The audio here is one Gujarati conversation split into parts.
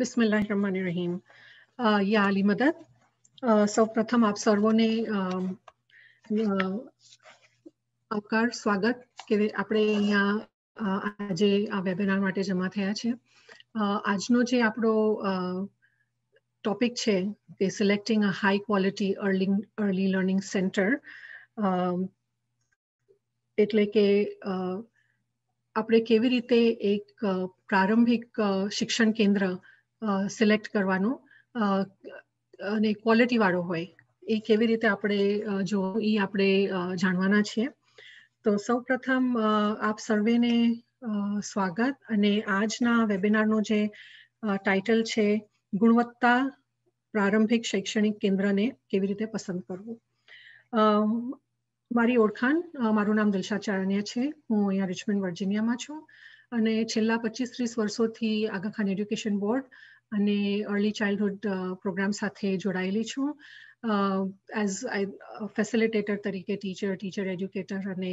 બિસ્મિલ્લાહ બિસ્મિલ્લાહિર્રહમાનિર્રહીમ યા અલી મદદ સૌ પ્રથમ આપ સર્વોને આવકાર સ્વાગત કે આપણે અહીંયા આજે આ વેબિનાર માટે જમા થયા છે આજનો જે આપણો ટોપિક છે તે selecting a high quality early early learning centre એટલે કે આપણે કેવી રીતે એક પ્રારંભિક શિક્ષણ કેન્દ્ર સિલેક્ટ કરવાનો અને ક્વોલિટીવાળો હોય એ કેવી રીતે આપણે જો એ આપણે જાણવાના છીએ તો સૌ પ્રથમ આપ સર્વેને સ્વાગત અને આજના વેબિનારનો જે ટાઇટલ છે ગુણવત્તા પ્રારંભિક શૈક્ષણિક કેન્દ્રને કેવી રીતે પસંદ કરવું મારી ઓળખાણ મારું નામ દિલશા છે હું અહીંયા રિચમેન્ડ વર્જિનિયામાં છું અને છેલ્લા પચીસ ત્રીસ વર્ષોથી આગાખાન એજ્યુકેશન બોર્ડ અને અર્લી ચાઇલ્ડહુડ પ્રોગ્રામ સાથે જોડાયેલી છું એઝ આઈ ફેસિલિટેટર તરીકે ટીચર ટીચર એજ્યુકેટર અને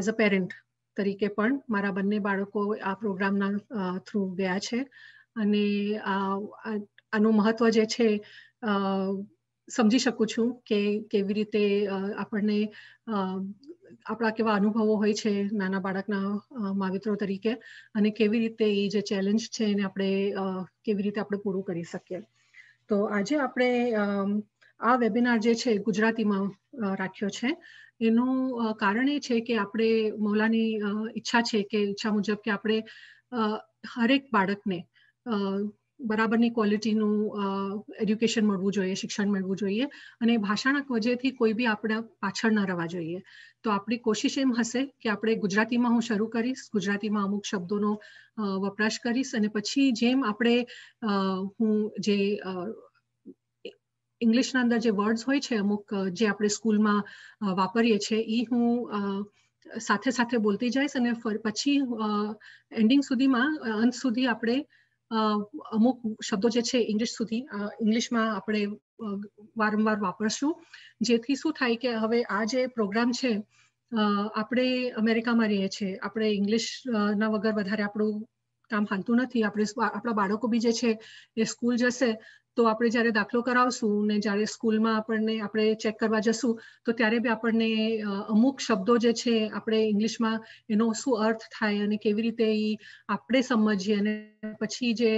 એઝ અ પેરેન્ટ તરીકે પણ મારા બંને બાળકો આ પ્રોગ્રામના થ્રુ ગયા છે અને આનું મહત્વ જે છે સમજી શકું છું કે કેવી રીતે આપણને આપણા કેવા અનુભવો હોય છે નાના બાળકના માવિત્રો તરીકે અને કેવી રીતે એ જે ચેલેન્જ છે એને આપણે કેવી રીતે આપણે પૂરું કરી શકીએ તો આજે આપણે આ વેબિનાર જે છે ગુજરાતીમાં રાખ્યો છે એનું કારણ એ છે કે આપણે મૌલાની ઈચ્છા છે કે ઈચ્છા મુજબ કે આપણે હરેક બાળકને બરાબરની ક્વોલિટીનું એજ્યુકેશન મળવું જોઈએ શિક્ષણ મેળવું જોઈએ અને ભાષાના વજેથી કોઈ બી આપણે પાછળ ન રહેવા જોઈએ તો આપણી કોશિશ એમ હશે કે આપણે ગુજરાતીમાં હું શરૂ કરીશ ગુજરાતીમાં અમુક શબ્દોનો વપરાશ કરીશ અને પછી જેમ આપણે હું જે ઇંગ્લિશના અંદર જે વર્ડ્સ હોય છે અમુક જે આપણે સ્કૂલમાં વાપરીએ છીએ એ હું સાથે સાથે બોલતી જઈશ અને પછી એન્ડિંગ સુધીમાં અંત સુધી આપણે અમુક શબ્દો જે છે ઇંગ્લિશ સુધી ઇંગ્લિશમાં આપણે વારંવાર વાપરશું જેથી શું થાય કે હવે આ જે પ્રોગ્રામ છે આપણે અમેરિકામાં રહીએ છીએ આપણે ઇંગ્લિશ ના વગર વધારે આપણું કામ હાલતું નથી આપણે આપણા બાળકો બી જે છે એ સ્કૂલ જશે તો આપણે જ્યારે દાખલો કરાવશું ને જ્યારે સ્કૂલમાં આપણને આપણે ચેક કરવા જશું તો ત્યારે બી આપણને અમુક શબ્દો જે છે આપણે ઇંગ્લિશમાં એનો શું અર્થ થાય અને કેવી રીતે એ આપણે સમજીએ અને પછી જે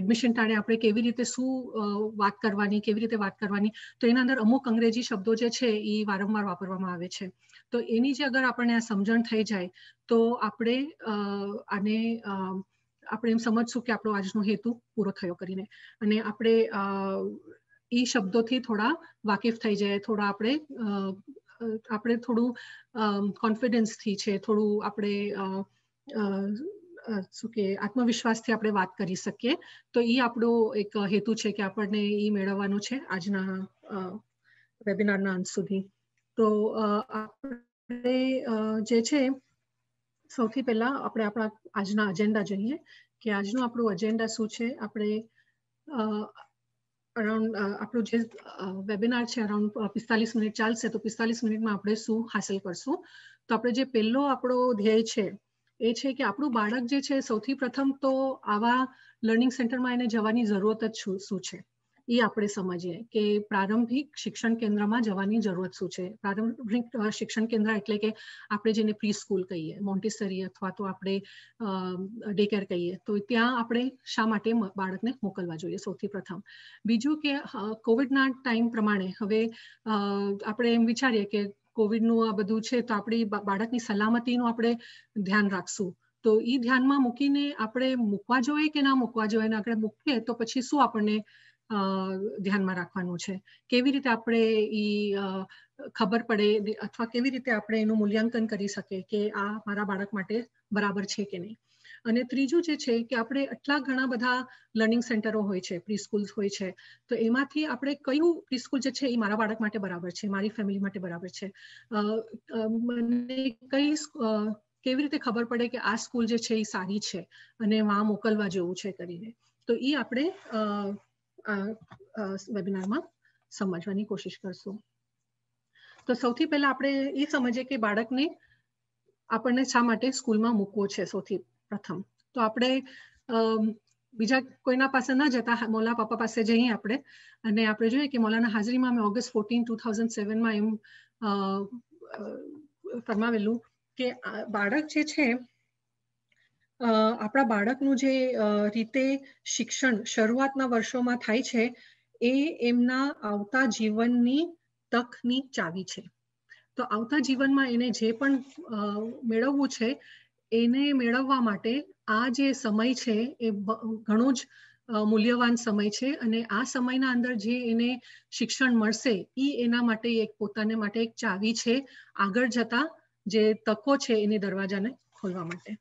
એડમિશન ટાણે આપણે કેવી રીતે શું વાત કરવાની કેવી રીતે વાત કરવાની તો એના અંદર અમુક અંગ્રેજી શબ્દો જે છે એ વારંવાર વાપરવામાં આવે છે તો એની જે અગર આપણને આ સમજણ થઈ જાય તો આપણે આને આપણે એમ સમજશું કે આપણો આજનો હેતુ પૂરો થયો કરીને અને આપણે એ શબ્દોથી થોડા વાકેફ થઈ જાય થોડા આપણે આપણે થોડું કોન્ફિડન્સથી છે થોડું આપણે શું કે આત્મવિશ્વાસથી આપણે વાત કરી શકીએ તો એ આપણો એક હેતુ છે કે આપણને એ મેળવવાનો છે આજના વેબિનારના અંત સુધી તો આપણે જે છે સૌથી પહેલા આપણે આપણા આજના એજન્ડા જોઈએ કે આજનું આપણું એજન્ડા શું છે આપણે અરાઉન્ડ આપણું જે વેબિનાર છે અરાઉન્ડ પિસ્તાલીસ મિનિટ ચાલશે તો પિસ્તાલીસ મિનિટમાં આપણે શું હાંસલ કરશું તો આપણે જે પહેલો આપણો ધ્યેય છે એ છે કે આપણું બાળક જે છે સૌથી પ્રથમ તો આવા લર્નિંગ સેન્ટરમાં એને જવાની જરૂરત જ શું છે એ આપણે સમજીએ કે પ્રારંભિક શિક્ષણ કેન્દ્રમાં જવાની જરૂરત શું છે પ્રારંભિક શિક્ષણ કેન્દ્ર એટલે કે આપણે જેને પ્રી સ્કૂલ કહીએ મોન્ટેસરી અથવા તો આપણે ડે કેર કહીએ તો ત્યાં આપણે શા માટે બાળકને મોકલવા જોઈએ સૌથી પ્રથમ બીજું કે કોવિડના ટાઈમ પ્રમાણે હવે આપણે એમ વિચારીએ કે કોવિડનું આ બધું છે તો આપણી બાળકની સલામતીનું આપણે ધ્યાન રાખશું તો એ ધ્યાનમાં મૂકીને આપણે મૂકવા જોઈએ કે ના મૂકવા જોઈએ આપણે મૂકીએ તો પછી શું આપણને ધ્યાનમાં રાખવાનું છે કેવી રીતે આપણે એ ખબર પડે અથવા કેવી રીતે આપણે એનું મૂલ્યાંકન કરી શકીએ કે આ મારા બાળક માટે બરાબર છે કે નહીં અને ત્રીજું જે છે કે આપણે આટલા ઘણા બધા લર્નિંગ સેન્ટરો હોય છે પ્રીસ્કૂલ્સ હોય છે તો એમાંથી આપણે કયું પ્રીસ્કૂલ જે છે એ મારા બાળક માટે બરાબર છે મારી ફેમિલી માટે બરાબર છે મને કઈ કેવી રીતે ખબર પડે કે આ સ્કૂલ જે છે એ સારી છે અને માં મોકલવા જેવું છે કરીને તો એ આપણે અહ વેબિનાર માં સમજવાની કોશિશ કરસુ તો સૌથી પહેલા આપણે એ સમજીએ કે બાળકને આપણે શા માટે સ્કૂલમાં મૂકવું છે સૌથી પ્રથમ તો આપણે બીજા કોઈના પાસે ન જતા મોલા પાપા પાસે જઈએ આપણે અને આપણે જોયું કે મોલાના હાજરીમાં મે ઓગસ્ટ 14 2007 માં એમ અક પ્રમાણિલું કે બાળક જે છે આપણા બાળકનું જે રીતે શિક્ષણ શરૂઆતના વર્ષોમાં થાય છે એ એમના આવતા જીવનની તકની ચાવી છે તો આવતા જીવનમાં એને જે પણ મેળવવું છે એને મેળવવા માટે આ જે સમય છે એ ઘણો જ મૂલ્યવાન સમય છે અને આ સમયના અંદર જે એને શિક્ષણ મળશે એ એના માટે એક પોતાને માટે એક ચાવી છે આગળ જતા જે તકો છે એને દરવાજાને ખોલવા માટે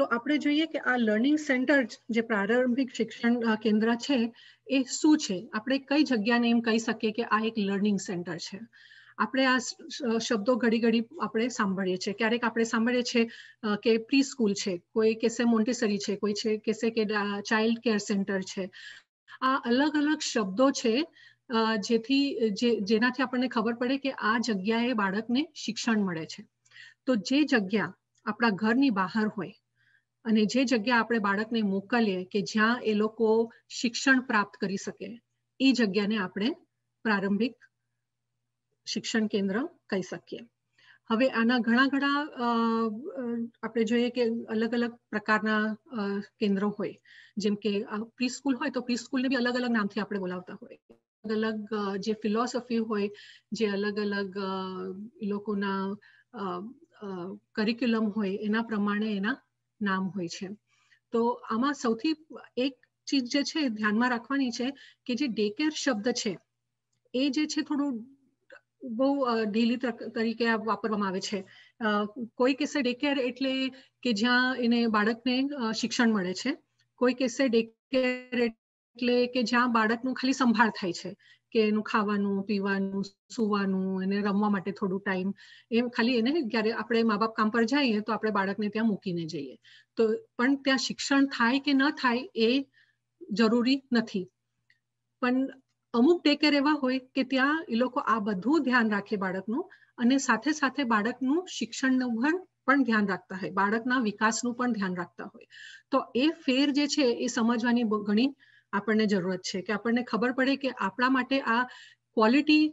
તો આપણે જોઈએ કે આ લર્નિંગ સેન્ટર જે પ્રારંભિક શિક્ષણ કેન્દ્ર છે એ શું છે આપણે કઈ જગ્યાને એમ કહી શકીએ કે આ એક લર્નિંગ સેન્ટર છે આપણે આ શબ્દો ઘડી ઘડી આપણે સાંભળીએ છીએ ક્યારેક આપણે સાંભળીએ છીએ કે પ્રી સ્કૂલ છે કોઈ કેસે મોન્ટેસરી છે કોઈ છે કેસે કે ચાઇલ્ડ કેર સેન્ટર છે આ અલગ અલગ શબ્દો છે જેથી જેનાથી આપણને ખબર પડે કે આ જગ્યાએ બાળકને શિક્ષણ મળે છે તો જે જગ્યા આપણા ઘરની બહાર હોય અને જે જગ્યા આપણે બાળકને મોકલીએ કે જ્યાં એ લોકો શિક્ષણ પ્રાપ્ત કરી શકે એ જગ્યાને આપણે પ્રારંભિક શિક્ષણ કેન્દ્ર કહી શકીએ હવે આના ઘણા ઘણા આપણે જોઈએ કે અલગ અલગ પ્રકારના કેન્દ્રો હોય જેમ કે પ્રી સ્કૂલ હોય તો પ્રી સ્કૂલને બી અલગ અલગ નામથી આપણે બોલાવતા હોય અલગ અલગ જે ફિલોસોફી હોય જે અલગ અલગ લોકોના કરિક્યુલમ હોય એના પ્રમાણે એના નામ હોય છે તો આમાં સૌથી એક ચીજ જે છે ધ્યાનમાં રાખવાની છે કે જે ડેકેર શબ્દ છે એ જે છે થોડું બહુ ઢીલી તરીકે વાપરવામાં આવે છે કોઈ કેસે ડેકેર એટલે કે જ્યાં એને બાળકને શિક્ષણ મળે છે કોઈ કેસે ડેકેર એટલે કે જ્યાં બાળકનું ખાલી સંભાળ થાય છે કે એનું ખાવાનું પીવાનું સુવાનું એને રમવા માટે થોડું ટાઈમ એમ ખાલી એને જ્યારે આપણે મા બાપ કામ પર જઈએ તો આપણે બાળકને ત્યાં મૂકીને જઈએ તો પણ ત્યાં શિક્ષણ થાય કે ન થાય એ જરૂરી નથી પણ અમુક ટેકેર એવા હોય કે ત્યાં એ લોકો આ બધું ધ્યાન રાખે બાળકનું અને સાથે સાથે બાળકનું શિક્ષણનું પણ ધ્યાન રાખતા હોય બાળકના વિકાસનું પણ ધ્યાન રાખતા હોય તો એ ફેર જે છે એ સમજવાની ઘણી આપણને જરૂરત છે કે આપણને ખબર પડે કે આપણા માટે આ ક્વોલિટી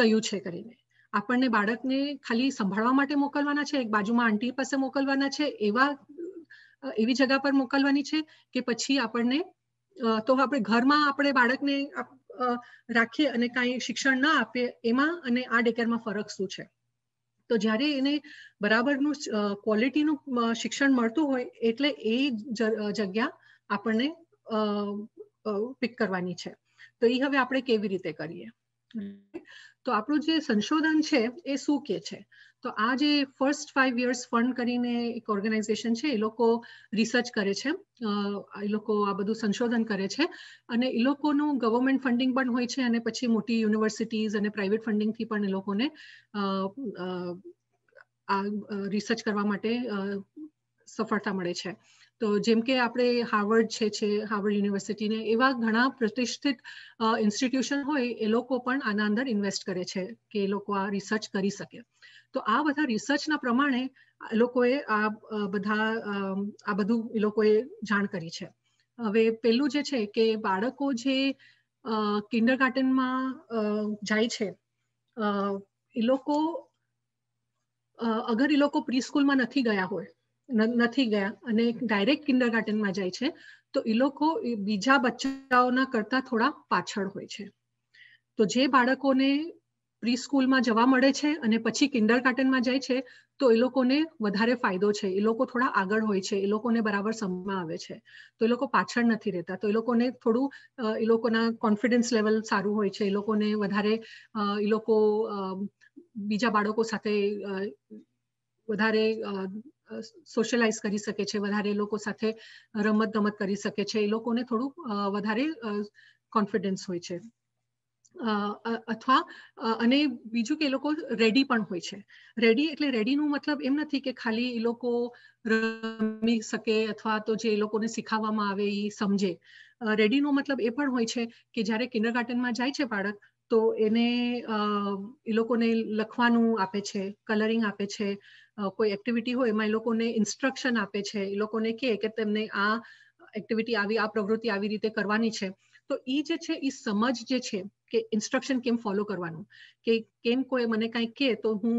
કયું છે કરીને આપણને બાળકને ખાલી સંભાળવા માટે મોકલવાના છે એક બાજુમાં આંટી પાસે મોકલવાના છે એવા એવી જગા પર મોકલવાની છે કે પછી આપણને તો આપણે ઘરમાં આપણે બાળકને રાખીએ અને કાંઈ શિક્ષણ ના આપીએ એમાં અને આ ડેકેરમાં ફરક શું છે તો જ્યારે એને બરાબરનું ક્વોલિટીનું શિક્ષણ મળતું હોય એટલે એ જગ્યા આપણને પિક કરવાની છે તો એ હવે આપણે કેવી રીતે કરીએ તો આપણું જે સંશોધન છે એ શું કે છે તો આ જે ફર્સ્ટ ફાઈવ યર્સ ફંડ કરીને એક ઓર્ગેનાઇઝેશન છે એ લોકો રિસર્ચ કરે છે એ લોકો આ બધું સંશોધન કરે છે અને એ લોકોનું ગવર્મેન્ટ ફંડિંગ પણ હોય છે અને પછી મોટી યુનિવર્સિટીઝ અને પ્રાઇવેટ ફંડિંગથી પણ એ લોકોને આ રિસર્ચ કરવા માટે સફળતા મળે છે તો જેમ કે આપણે હાર્વર્ડ છે છે હાર્વર્ડ યુનિવર્સિટીને એવા ઘણા પ્રતિષ્ઠિત ઇન્સ્ટિટ્યુશન હોય એ લોકો પણ આના અંદર ઇન્વેસ્ટ કરે છે કે એ લોકો આ રિસર્ચ કરી શકે તો આ બધા રિસર્ચના પ્રમાણે લોકોએ આ બધા આ બધું એ લોકોએ જાણ કરી છે હવે પેલું જે છે કે બાળકો જે કિન્ડર ગાર્ડનમાં જાય છે એ લોકો અગર એ લોકો પ્રી સ્કૂલમાં નથી ગયા હોય નથી ગયા અને ડાયરેક્ટ કિન્ડર ગાર્ડનમાં જાય છે તો એ લોકો બીજા બચ્ચાઓના કરતા થોડા પાછળ હોય છે તો જે બાળકોને પ્રી સ્કૂલમાં જવા મળે છે અને પછી કિન્ડર ગાર્ડનમાં જાય છે તો એ લોકોને વધારે ફાયદો છે એ લોકો થોડા આગળ હોય છે એ લોકોને બરાબર સમજમાં આવે છે તો એ લોકો પાછળ નથી રહેતા તો એ લોકોને થોડું એ લોકોના કોન્ફિડન્સ લેવલ સારું હોય છે એ લોકોને વધારે એ લોકો બીજા બાળકો સાથે વધારે સોશિયલાઇઝ કરી શકે છે વધારે એ લોકો સાથે રમત ગમત કરી શકે છે એ લોકોને થોડું વધારે કોન્ફિડન્સ હોય છે અથવા અને બીજું કે એ લોકો રેડી પણ હોય છે રેડી એટલે રેડીનું મતલબ એમ નથી કે ખાલી એ લોકો રમી શકે અથવા તો જે એ લોકોને શીખવવામાં આવે એ સમજે રેડીનો મતલબ એ પણ હોય છે કે જ્યારે કિન્ડરગાર્ટનમાં જાય છે બાળક તો એને એ લોકોને લખવાનું આપે છે કલરિંગ આપે છે કોઈ એક્ટિવિટી હોય એમાં એ લોકોને ઇન્સ્ટ્રક્શન આપે છે એ લોકોને કહે કે તેમને આ એક્ટિવિટી આવી આ પ્રવૃત્તિ આવી રીતે કરવાની છે તો એ જે છે એ સમજ જે છે કે ઇન્સ્ટ્રક્શન કેમ ફોલો કરવાનું કે કેમ કોઈ મને કાંઈ કહે તો હું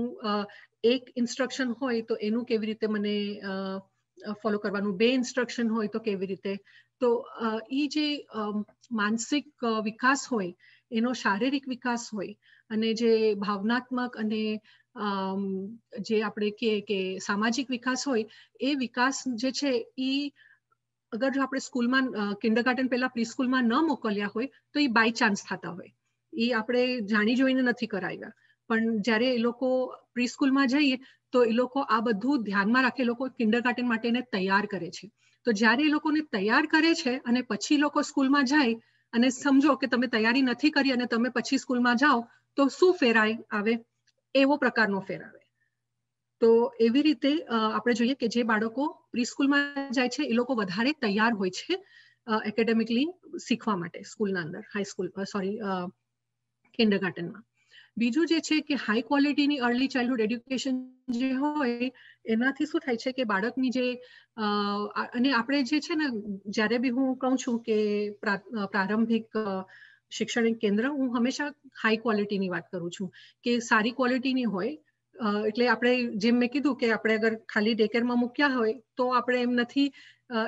એક ઇન્સ્ટ્રક્શન હોય તો એનું કેવી રીતે મને ફોલો કરવાનું બે ઇન્સ્ટ્રક્શન હોય તો કેવી રીતે તો એ જે માનસિક વિકાસ હોય એનો શારીરિક વિકાસ હોય અને જે ભાવનાત્મક અને જે આપણે કહીએ કે સામાજિક વિકાસ હોય એ વિકાસ જે છે એ અગર જો આપણે સ્કૂલમાં કિન્ડરગાર્ટન પહેલા પ્રીસ્કૂલમાં ન મોકલ્યા હોય તો એ બાય ચાન્સ થતા હોય એ આપણે જાણી જોઈને નથી કરાવ્યા પણ જ્યારે એ લોકો પ્રીસ્કૂલમાં જઈએ તો એ લોકો આ બધું ધ્યાનમાં રાખે લોકો કિન્ડરગાર્ટન માટે એને તૈયાર કરે છે તો જ્યારે એ લોકોને તૈયાર કરે છે અને પછી લોકો સ્કૂલમાં જાય અને સમજો કે તમે તૈયારી નથી કરી અને તમે પછી સ્કૂલમાં જાઓ તો શું ફેરાય આવે એવો પ્રકારનો ફેર આવે તો એવી રીતે આપણે જોઈએ કે જે બાળકો પ્રીસ્કૂલમાં જાય છે એ લોકો વધારે તૈયાર હોય છે એકેડેમિકલી શીખવા માટે સ્કૂલના અંદર હાઈસ્કૂલ સોરી કિન્ડરગાર્ટનમાં બીજું જે છે કે હાઈ ક્વોલિટીની અર્લી ચાઇલ્ડહુડ એડ્યુકેશન જે હોય એનાથી શું થાય છે કે બાળકની જે અને આપણે જે છે ને જ્યારે બી હું કહું છું કે પ્રારંભિક શૈક્ષણિક કેન્દ્ર હું હંમેશા હાઈ ક્વોલિટીની વાત કરું છું કે સારી ક્વોલિટીની હોય એટલે આપણે જેમ મેં કીધું કે આપણે અગર ખાલી ડેકેરમાં મૂક્યા હોય તો આપણે એમ નથી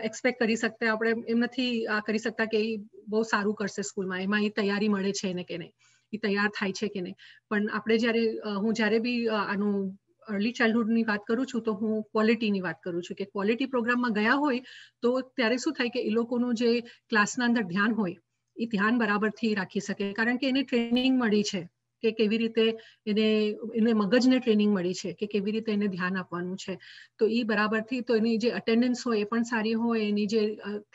એક્સપેક્ટ કરી શકતા આપણે એમ નથી આ કરી શકતા કે એ બહુ સારું કરશે સ્કૂલમાં એમાં એ તૈયારી મળે છે એને કે નહીં એ તૈયાર થાય છે કે નહીં પણ આપણે જ્યારે હું જ્યારે બી આનું અર્લી ચાઇલ્ડહુડની વાત કરું છું તો હું ક્વોલિટીની વાત કરું છું કે ક્વોલિટી પ્રોગ્રામમાં ગયા હોય તો ત્યારે શું થાય કે એ લોકોનું જે ક્લાસના અંદર ધ્યાન હોય એ ધ્યાન બરાબરથી રાખી શકે કારણ કે એને ટ્રેનિંગ મળી છે કે કેવી રીતે એને એને મગજને ટ્રેનિંગ મળી છે કે કેવી રીતે એને ધ્યાન આપવાનું છે તો એ બરાબરથી તો એની જે અટેન્ડન્સ હોય એ પણ સારી હોય એની જે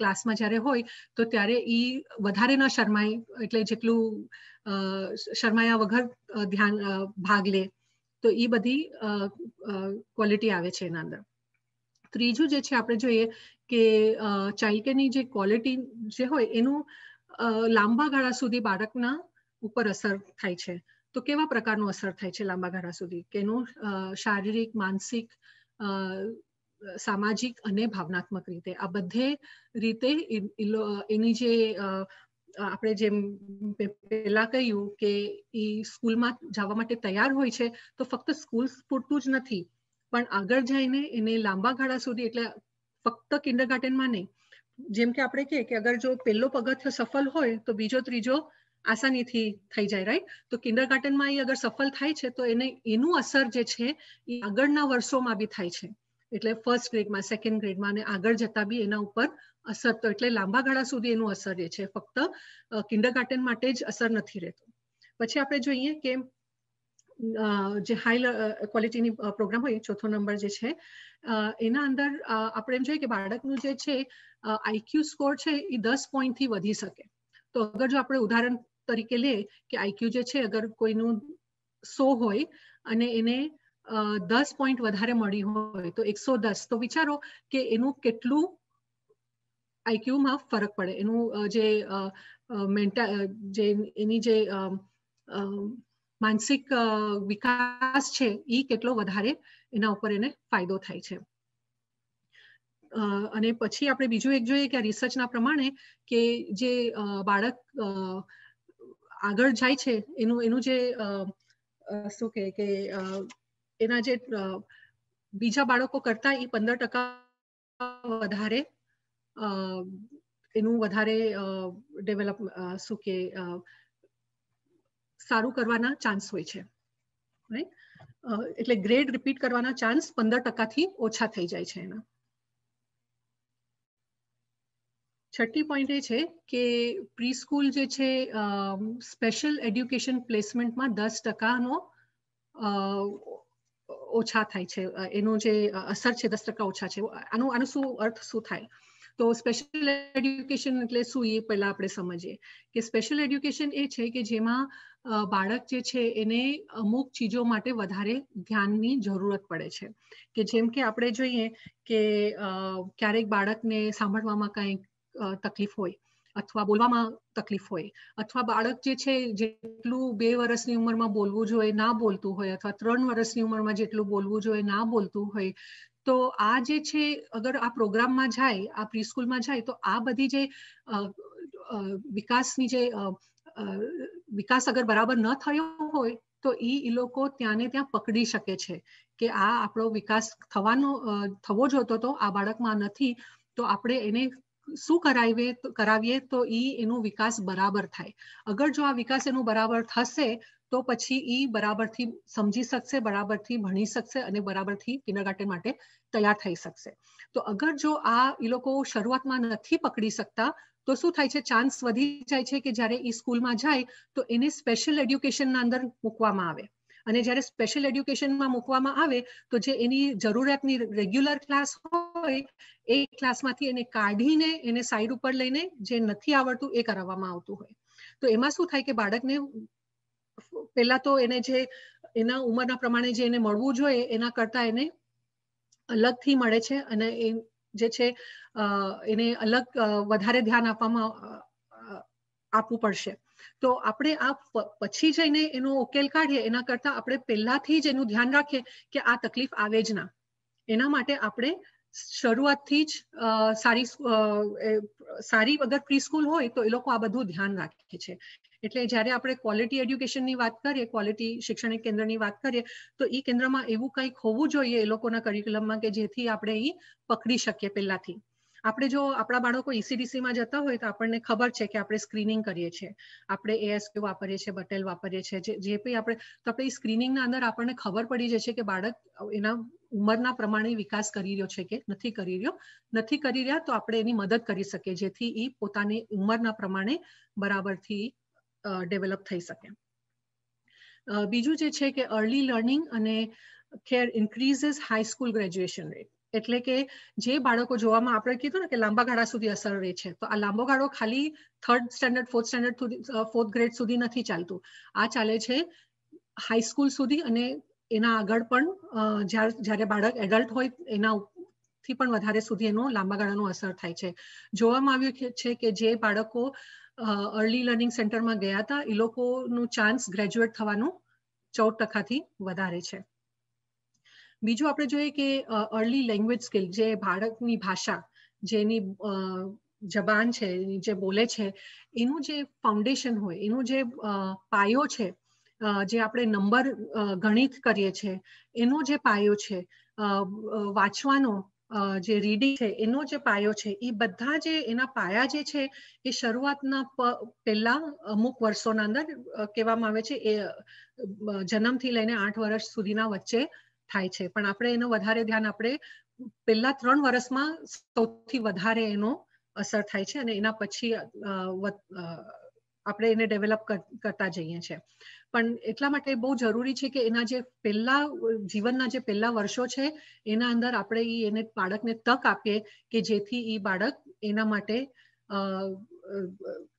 ક્લાસમાં જ્યારે હોય તો ત્યારે એ વધારે ન શરમાય એટલે જેટલું શરમાયા વગર ધ્યાન ભાગ લે તો એ બધી ક્વોલિટી આવે છે એના અંદર ત્રીજું જે છે આપણે જોઈએ કે ચાઇલ્ડ કેરની જે ક્વોલિટી જે હોય એનું લાંબા ગાળા સુધી બાળકના ઉપર અસર થાય છે તો કેવા પ્રકારનો અસર થાય છે લાંબા ગાળા સુધી કેનું એનું શારીરિક માનસિક સામાજિક અને ભાવનાત્મક રીતે આ બધે રીતે એની જે આપણે જેમ પેલા કહ્યું કે એ સ્કૂલમાં જવા માટે તૈયાર હોય છે તો ફક્ત સ્કૂલ પૂરતું જ નથી પણ આગળ જઈને એને લાંબા ગાળા સુધી એટલે ફક્ત કિન્ડરગાર્ટનમાં નહીં જેમ કે આપણે કહીએ કે અગર જો પહેલો પગથિયો સફળ હોય તો બીજો ત્રીજો આસાનીથી થઈ જાય રાઈટ તો કિન્ડર ગાર્ટનમાં એ અગર સફળ થાય છે તો એને એનું અસર જે છે એ આગળના વર્ષોમાં બી થાય છે એટલે ફર્સ્ટ ગ્રેડમાં સેકન્ડ ગ્રેડમાં અને આગળ જતા બી એના ઉપર અસર તો એટલે લાંબા ગાળા સુધી એનું અસર રહે છે ફક્ત કિન્ડર ગાર્ટન માટે જ અસર નથી રહેતો પછી આપણે જોઈએ કે જે હાઈ ક્વોલિટીની પ્રોગ્રામ હોય ચોથો નંબર જે છે એના અંદર આપણે એમ જોઈએ કે બાળકનું જે છે આઈક્યુ સ્કોર છે એ દસ પોઈન્ટથી વધી શકે તો અગર જો આપણે ઉદાહરણ તરીકે લે કે આઈક્યુ જે છે અગર કોઈનું સો હોય અને એને દસ પોઈન્ટ વધારે મળી હોય તો એકસો દસ તો વિચારો કે એનું કેટલું આઈક્યુમાં ફરક પડે એનું જે મેન્ટા જે એની જે માનસિક વિકાસ છે એ કેટલો વધારે એના ઉપર એને ફાયદો થાય છે અને પછી આપણે બીજું એક જોઈએ કે રિસર્ચના પ્રમાણે કે જે બાળક આગળ જાય છે એનું એનું જે શું કહે કે એના જે બીજા બાળકો કરતા એ પંદર ટકા વધારે એનું વધારે ડેવલપ શું કે સારું કરવાના ચાન્સ હોય છે રાઈટ એટલે ગ્રેડ રિપીટ કરવાના ચાન્સ પંદર ટકાથી ઓછા થઈ જાય છે એના છઠ્ઠી પોઈન્ટ એ છે કે પ્રી સ્કૂલ જે છે સ્પેશિયલ એડ્યુકેશન પ્લેસમેન્ટમાં દસ ટકાનો ઓછા થાય છે એનો જે અસર છે દસ ટકા ઓછા છે આનો આનો શું અર્થ શું થાય તો સ્પેશિયલ એડ્યુકેશન એટલે શું એ પહેલાં આપણે સમજીએ કે સ્પેશિયલ એડ્યુકેશન એ છે કે જેમાં બાળક જે છે એને અમુક ચીજો માટે વધારે ધ્યાનની જરૂરત પડે છે કે જેમ કે આપણે જોઈએ કે ક્યારેક બાળકને સાંભળવામાં કંઈક તકલીફ હોય અથવા બોલવામાં તકલીફ હોય અથવા બાળક જે છે જેટલું બે વર્ષની ઉંમરમાં બોલવું જોઈએ ના બોલતું હોય અથવા ત્રણ વર્ષની ઉંમરમાં જેટલું બોલવું જોઈએ ના બોલતું હોય તો આ જે છે અગર આ પ્રોગ્રામમાં જાય આ પ્રીસ્કૂલમાં જાય તો આ બધી જે વિકાસની જે વિકાસ અગર બરાબર ન થયો હોય તો એ એ લોકો ત્યાંને ત્યાં પકડી શકે છે કે આ આપણો વિકાસ થવાનો થવો જ તો આ બાળકમાં નથી તો આપણે એને શું કરાવીએ કરાવીએ તો એ એનો વિકાસ બરાબર થાય અગર જો આ વિકાસ એનો બરાબર થશે તો પછી એ બરાબરથી સમજી શકશે બરાબરથી ભણી શકશે અને બરાબરથી કિન્ડરગાર્ટન માટે તૈયાર થઈ શકશે તો અગર જો આ એ લોકો શરૂઆતમાં નથી પકડી શકતા તો શું થાય છે ચાન્સ વધી જાય છે કે જ્યારે એ સ્કૂલમાં જાય તો એને સ્પેશિયલ એડ્યુકેશનના અંદર મૂકવામાં આવે અને જ્યારે સ્પેશિયલ એડ્યુકેશનમાં મૂકવામાં આવે તો જે એની જરૂરિયાતની રેગ્યુલર ક્લાસ હોય એ ક્લાસમાંથી એને કાઢીને એને સાઈડ ઉપર લઈને જે નથી આવડતું એ કરાવવામાં આવતું હોય તો એમાં શું થાય કે બાળકને પહેલા તો એને જે એના ઉંમરના પ્રમાણે જે એને મળવું જોઈએ એના કરતા એને અલગથી મળે છે અને એ જે છે એને અલગ વધારે ધ્યાન આપવામાં આપવું પડશે તો આપણે આ પછી જઈને એનો ઉકેલ કાઢીએ એના કરતા આપણે પહેલાથી જ એનું ધ્યાન રાખીએ કે આ તકલીફ આવે જ ના એના માટે આપણે શરૂઆતથી જ સારી સારી અગર પ્રી સ્કૂલ હોય તો એ લોકો આ બધું ધ્યાન રાખે છે એટલે જ્યારે આપણે ક્વોલિટી એજ્યુકેશનની વાત કરીએ ક્વોલિટી શૈક્ષણિક કેન્દ્રની વાત કરીએ તો એ કેન્દ્રમાં એવું કંઈક હોવું જોઈએ એ લોકોના કરિક્યુલમમાં કે જેથી આપણે એ પકડી શકીએ પહેલાંથી આપણે જો આપણા બાળકો e માં જતા હોય તો આપણને ખબર છે કે આપણે સ્ક્રીનિંગ કરીએ છીએ આપણે એએસક્યુ વાપરીએ છીએ બટેલ વાપરીએ છીએ જે બી આપણે તો આપણે સ્ક્રીનિંગના અંદર આપણને ખબર પડી જાય છે કે બાળક એના ઉંમરના પ્રમાણે વિકાસ કરી રહ્યો છે કે નથી કરી રહ્યો નથી કરી રહ્યા તો આપણે એની મદદ કરી શકીએ જેથી એ પોતાની ઉંમરના પ્રમાણે બરાબરથી ડેવલપ થઈ શકે બીજું જે છે કે અર્લી લર્નિંગ અને care increases high school graduation rate એટલે કે જે બાળકો જોવામાં આપણે કીધું ને કે લાંબા ગાળા સુધી અસર રહે છે તો આ લાંબો ગાળો ખાલી થર્ડ સ્ટેન્ડર્ડ ફોર્થ સ્ટેન્ડર્ડ સુધી ફોર્થ ગ્રેડ સુધી નથી ચાલતું આ ચાલે છે હાઈસ્કૂલ સુધી અને એના આગળ પણ જ્યારે બાળક એડલ્ટ હોય એના થી પણ વધારે સુધી એનો લાંબા ગાળાનો અસર થાય છે જોવામાં આવ્યું છે કે જે બાળકો અર્લી લર્નિંગ સેન્ટરમાં ગયા હતા એ લોકોનું ચાન્સ ગ્રેજ્યુએટ થવાનું ચૌદ ટકાથી વધારે છે બીજું આપણે જોઈએ કે અર્લી લેંગ્વેજ સ્કિલ જે ભારતની ભાષા જેની જબાન છે જે બોલે છે એનું જે ફાઉન્ડેશન હોય એનું જે પાયો છે જે આપણે નંબર ગણિત કરીએ છીએ એનો જે પાયો છે વાંચવાનો જે રીડિંગ છે એનો જે પાયો છે એ બધા જે એના પાયા જે છે એ શરૂઆતના પહેલા અમુક વર્ષોના અંદર કહેવામાં આવે છે એ જન્મથી લઈને આઠ વર્ષ સુધીના વચ્ચે થાય છે પણ આપણે એનું વધારે ધ્યાન આપણે પહેલા ત્રણ વર્ષમાં સૌથી વધારે એનો અસર થાય છે અને એના પછી આપણે એને ડેવલપ કરતા જઈએ છીએ પણ એટલા માટે બહુ જરૂરી છે કે એના જે પહેલા જીવનના જે પહેલા વર્ષો છે એના અંદર આપણે એને બાળકને તક આપીએ કે જેથી એ બાળક એના માટે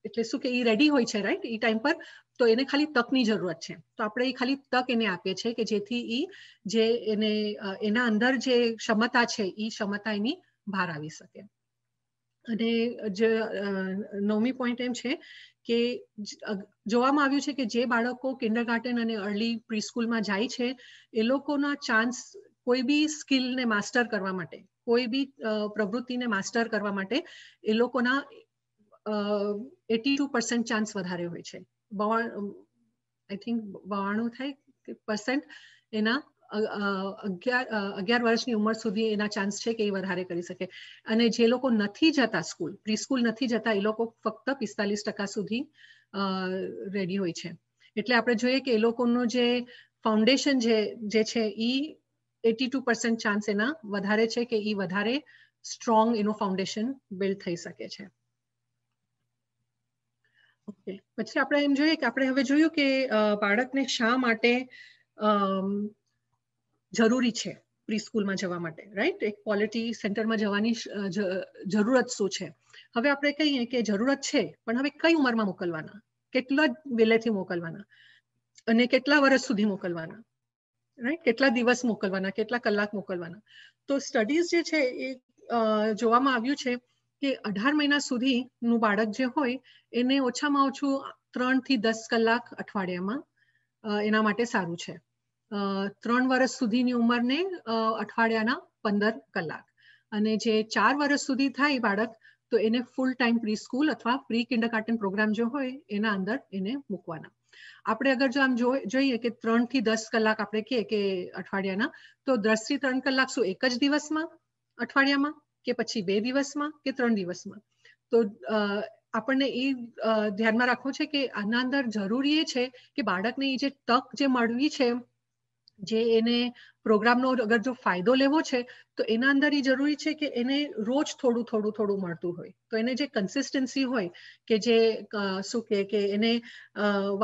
એટલે શું કે એ રેડી હોય છે રાઈટ એ ટાઈમ પર તો એને ખાલી તકની જરૂરત છે તો આપણે એ ખાલી તક એને આપીએ છીએ કે જેથી એ જે એને એના અંદર જે ક્ષમતા છે એ ક્ષમતા એની બહાર આવી શકે અને જે નવમી પોઈન્ટ એમ છે કે જોવામાં આવ્યું છે કે જે બાળકો કિન્ડરગાર્ટન અને અર્લી પ્રીસ્કૂલમાં જાય છે એ લોકોના ચાન્સ કોઈ બી સ્કિલને માસ્ટર કરવા માટે કોઈ બી પ્રવૃત્તિને માસ્ટર કરવા માટે એ લોકોના એટી ટુ પર્સન્ટ ચાન્સ વધારે હોય છે આઈ થિંક બવાણું થાય પર્સન્ટ એના અગિયાર અગિયાર વર્ષની ઉંમર સુધી એના ચાન્સ છે કે એ વધારે કરી શકે અને જે લોકો નથી જતા સ્કૂલ પ્રી સ્કૂલ નથી જતા એ લોકો ફક્ત પિસ્તાલીસ ટકા સુધી રેડી હોય છે એટલે આપણે જોઈએ કે એ લોકોનો જે ફાઉન્ડેશન જે જે છે એ એટી ટુ પર્સન્ટ ચાન્સ એના વધારે છે કે એ વધારે સ્ટ્રોંગ એનું ફાઉન્ડેશન બિલ્ડ થઈ શકે છે ઓકે પછી આપણે એમ જોઈએ કે આપણે હવે જોયું કે બાળકને શા માટે જરૂરી છે પ્રીસ્કૂલમાં જવા માટે રાઈટ એક ક્વોલિટી સેન્ટરમાં જવાની જરૂરત શું છે હવે આપણે કહીએ કે જરૂરત છે પણ હવે કઈ ઉંમરમાં મોકલવાના કેટલા વેલેથી મોકલવાના અને કેટલા વર્ષ સુધી મોકલવાના રાઈટ કેટલા દિવસ મોકલવાના કેટલા કલાક મોકલવાના તો સ્ટડીઝ જે છે એ જોવામાં આવ્યું છે કે અઢાર મહિના સુધીનું બાળક જે હોય એને ઓછામાં ઓછું ત્રણથી દસ કલાક અઠવાડિયામાં એના માટે સારું છે ત્રણ વર્ષ સુધીની ઉંમરને અઠવાડિયાના પંદર કલાક અને જે ચાર વર્ષ સુધી થાય બાળક તો એને ફૂલ ટાઈમ પ્રી સ્કૂલ અથવા પ્રી કિન્ડરગાર્ટન પ્રોગ્રામ જો હોય એના અંદર એને મૂકવાના આપણે અગર જો આમ જોઈએ કે ત્રણ થી દસ કલાક આપણે કહીએ કે અઠવાડિયાના તો દસ થી ત્રણ કલાક શું એક જ દિવસમાં અઠવાડિયામાં કે પછી બે દિવસમાં કે ત્રણ દિવસમાં તો આપણને એ ધ્યાનમાં રાખવું છે કે આના અંદર જરૂરી એ છે કે બાળકને એ જે તક જે મળવી છે જે એને પ્રોગ્રામનો અગર જો ફાયદો લેવો છે તો એના અંદર એ જરૂરી છે કે એને રોજ થોડું થોડું થોડું મળતું હોય તો એને જે કન્સિસ્ટન્સી હોય કે જે શું કે કે એને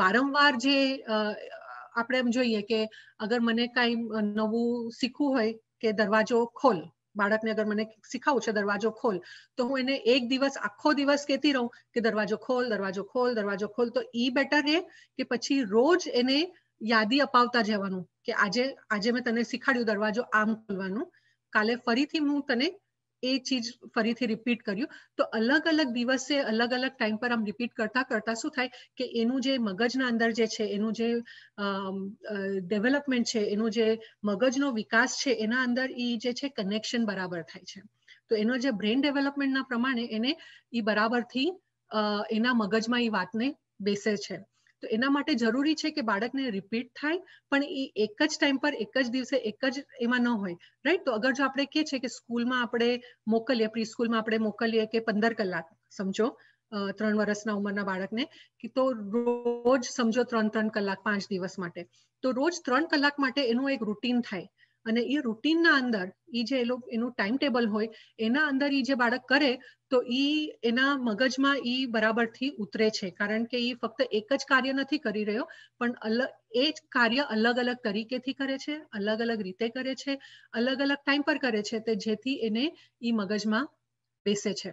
વારંવાર જે આપણે એમ જોઈએ કે અગર મને કાંઈ નવું શીખવું હોય કે દરવાજો ખોલ બાળકને અગર મને શીખવું છે દરવાજો ખોલ તો હું એને એક દિવસ આખો દિવસ કહેતી રહું કે દરવાજો ખોલ દરવાજો ખોલ દરવાજો ખોલ તો ઈ બેટર રહે કે પછી રોજ એને યાદી અપાવતા જવાનું કે આજે આજે મેં તને શીખાડ્યું દરવાજો આમ ખોલવાનું કાલે ફરીથી હું તને એ ચીજ ફરીથી રિપીટ કર્યું તો અલગ અલગ દિવસે અલગ અલગ ટાઈમ પર આમ રિપીટ કરતા કરતા શું થાય કે એનું જે મગજના અંદર જે છે એનું જે ડેવલપમેન્ટ છે એનું જે મગજનો વિકાસ છે એના અંદર એ જે છે કનેક્શન બરાબર થાય છે તો એનો જે બ્રેન ડેવલપમેન્ટના પ્રમાણે એને એ બરાબરથી એના મગજમાં એ વાતને બેસે છે તો એના માટે જરૂરી છે કે બાળકને રિપીટ થાય પણ એ એક જ ટાઈમ પર એક જ દિવસે એક જ એમાં ન હોય રાઈટ તો અગર જો આપણે કે છે કે સ્કૂલમાં આપણે મોકલીએ પ્રી સ્કૂલમાં આપણે મોકલીએ કે પંદર કલાક સમજો ત્રણ વર્ષના ઉંમરના બાળકને કે તો રોજ સમજો ત્રણ ત્રણ કલાક પાંચ દિવસ માટે તો રોજ ત્રણ કલાક માટે એનું એક રૂટીન થાય અને એ રૂટીનના અંદર એ જે એ લોકો એનું ટાઈમ ટેબલ હોય એના અંદર એ જે બાળક કરે તો એ એના મગજમાં એ બરાબરથી ઉતરે છે કારણ કે એ ફક્ત એક જ કાર્ય નથી કરી રહ્યો પણ અલગ એ જ કાર્ય અલગ અલગ તરીકેથી કરે છે અલગ અલગ રીતે કરે છે અલગ અલગ ટાઈમ પર કરે છે તે જેથી એને એ મગજમાં બેસે છે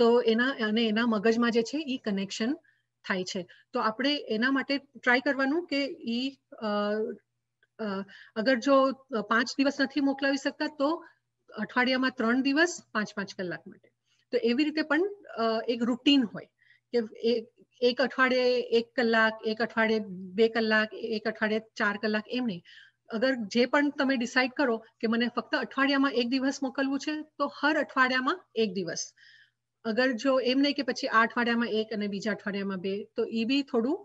તો એના અને એના મગજમાં જે છે એ કનેક્શન થાય છે તો આપણે એના માટે ટ્રાય કરવાનું કે ઈ અગર જો પાંચ દિવસ નથી મોકલાવી શકતા તો અઠવાડિયામાં ત્રણ દિવસ પાંચ પાંચ કલાક માટે તો એવી રીતે પણ એક રૂટીન હોય કે એક અઠવાડિયે એક કલાક એક અઠવાડિયે બે કલાક એક અઠવાડિયે ચાર કલાક એમ નહીં અગર જે પણ તમે ડિસાઇડ કરો કે મને ફક્ત અઠવાડિયામાં એક દિવસ મોકલવું છે તો હર અઠવાડિયામાં એક દિવસ અગર જો એમ નહીં કે પછી આ અઠવાડિયામાં એક અને બીજા અઠવાડિયામાં બે તો એ બી થોડું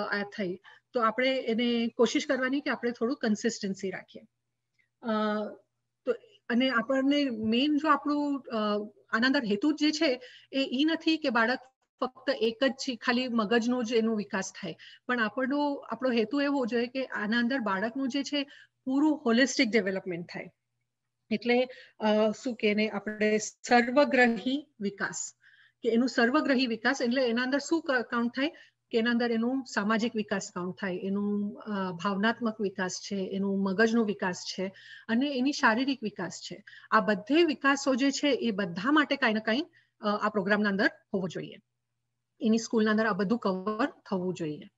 આ થઈ તો આપણે એને કોશિશ કરવાની કે આપણે થોડું કન્સિસ્ટન્સી રાખીએ તો અને આપણને મેઇન જો આપણું આના અંદર હેતુ જે છે એ એ નથી કે બાળક ફક્ત એક જ ખાલી મગજનો જ એનો વિકાસ થાય પણ આપણનો આપણો હેતુ એવો જોઈએ કે આના અંદર બાળકનું જે છે પૂરું હોલિસ્ટિક ડેવલપમેન્ટ થાય એટલે શું કે એને આપણે સર્વગ્રહી વિકાસ કે એનું સર્વગ્રહી વિકાસ એટલે એના અંદર શું કાઉન્ટ થાય કે એના અંદર એનું સામાજિક વિકાસ કાઉન્ટ થાય એનું ભાવનાત્મક વિકાસ છે એનું મગજનો વિકાસ છે અને એની શારીરિક વિકાસ છે આ બધે વિકાસો જે છે એ બધા માટે કાંઈ ને કાંઈ આ પ્રોગ્રામના અંદર હોવો જોઈએ એની સ્કૂલના અંદર આ બધું કવર થવું જોઈએ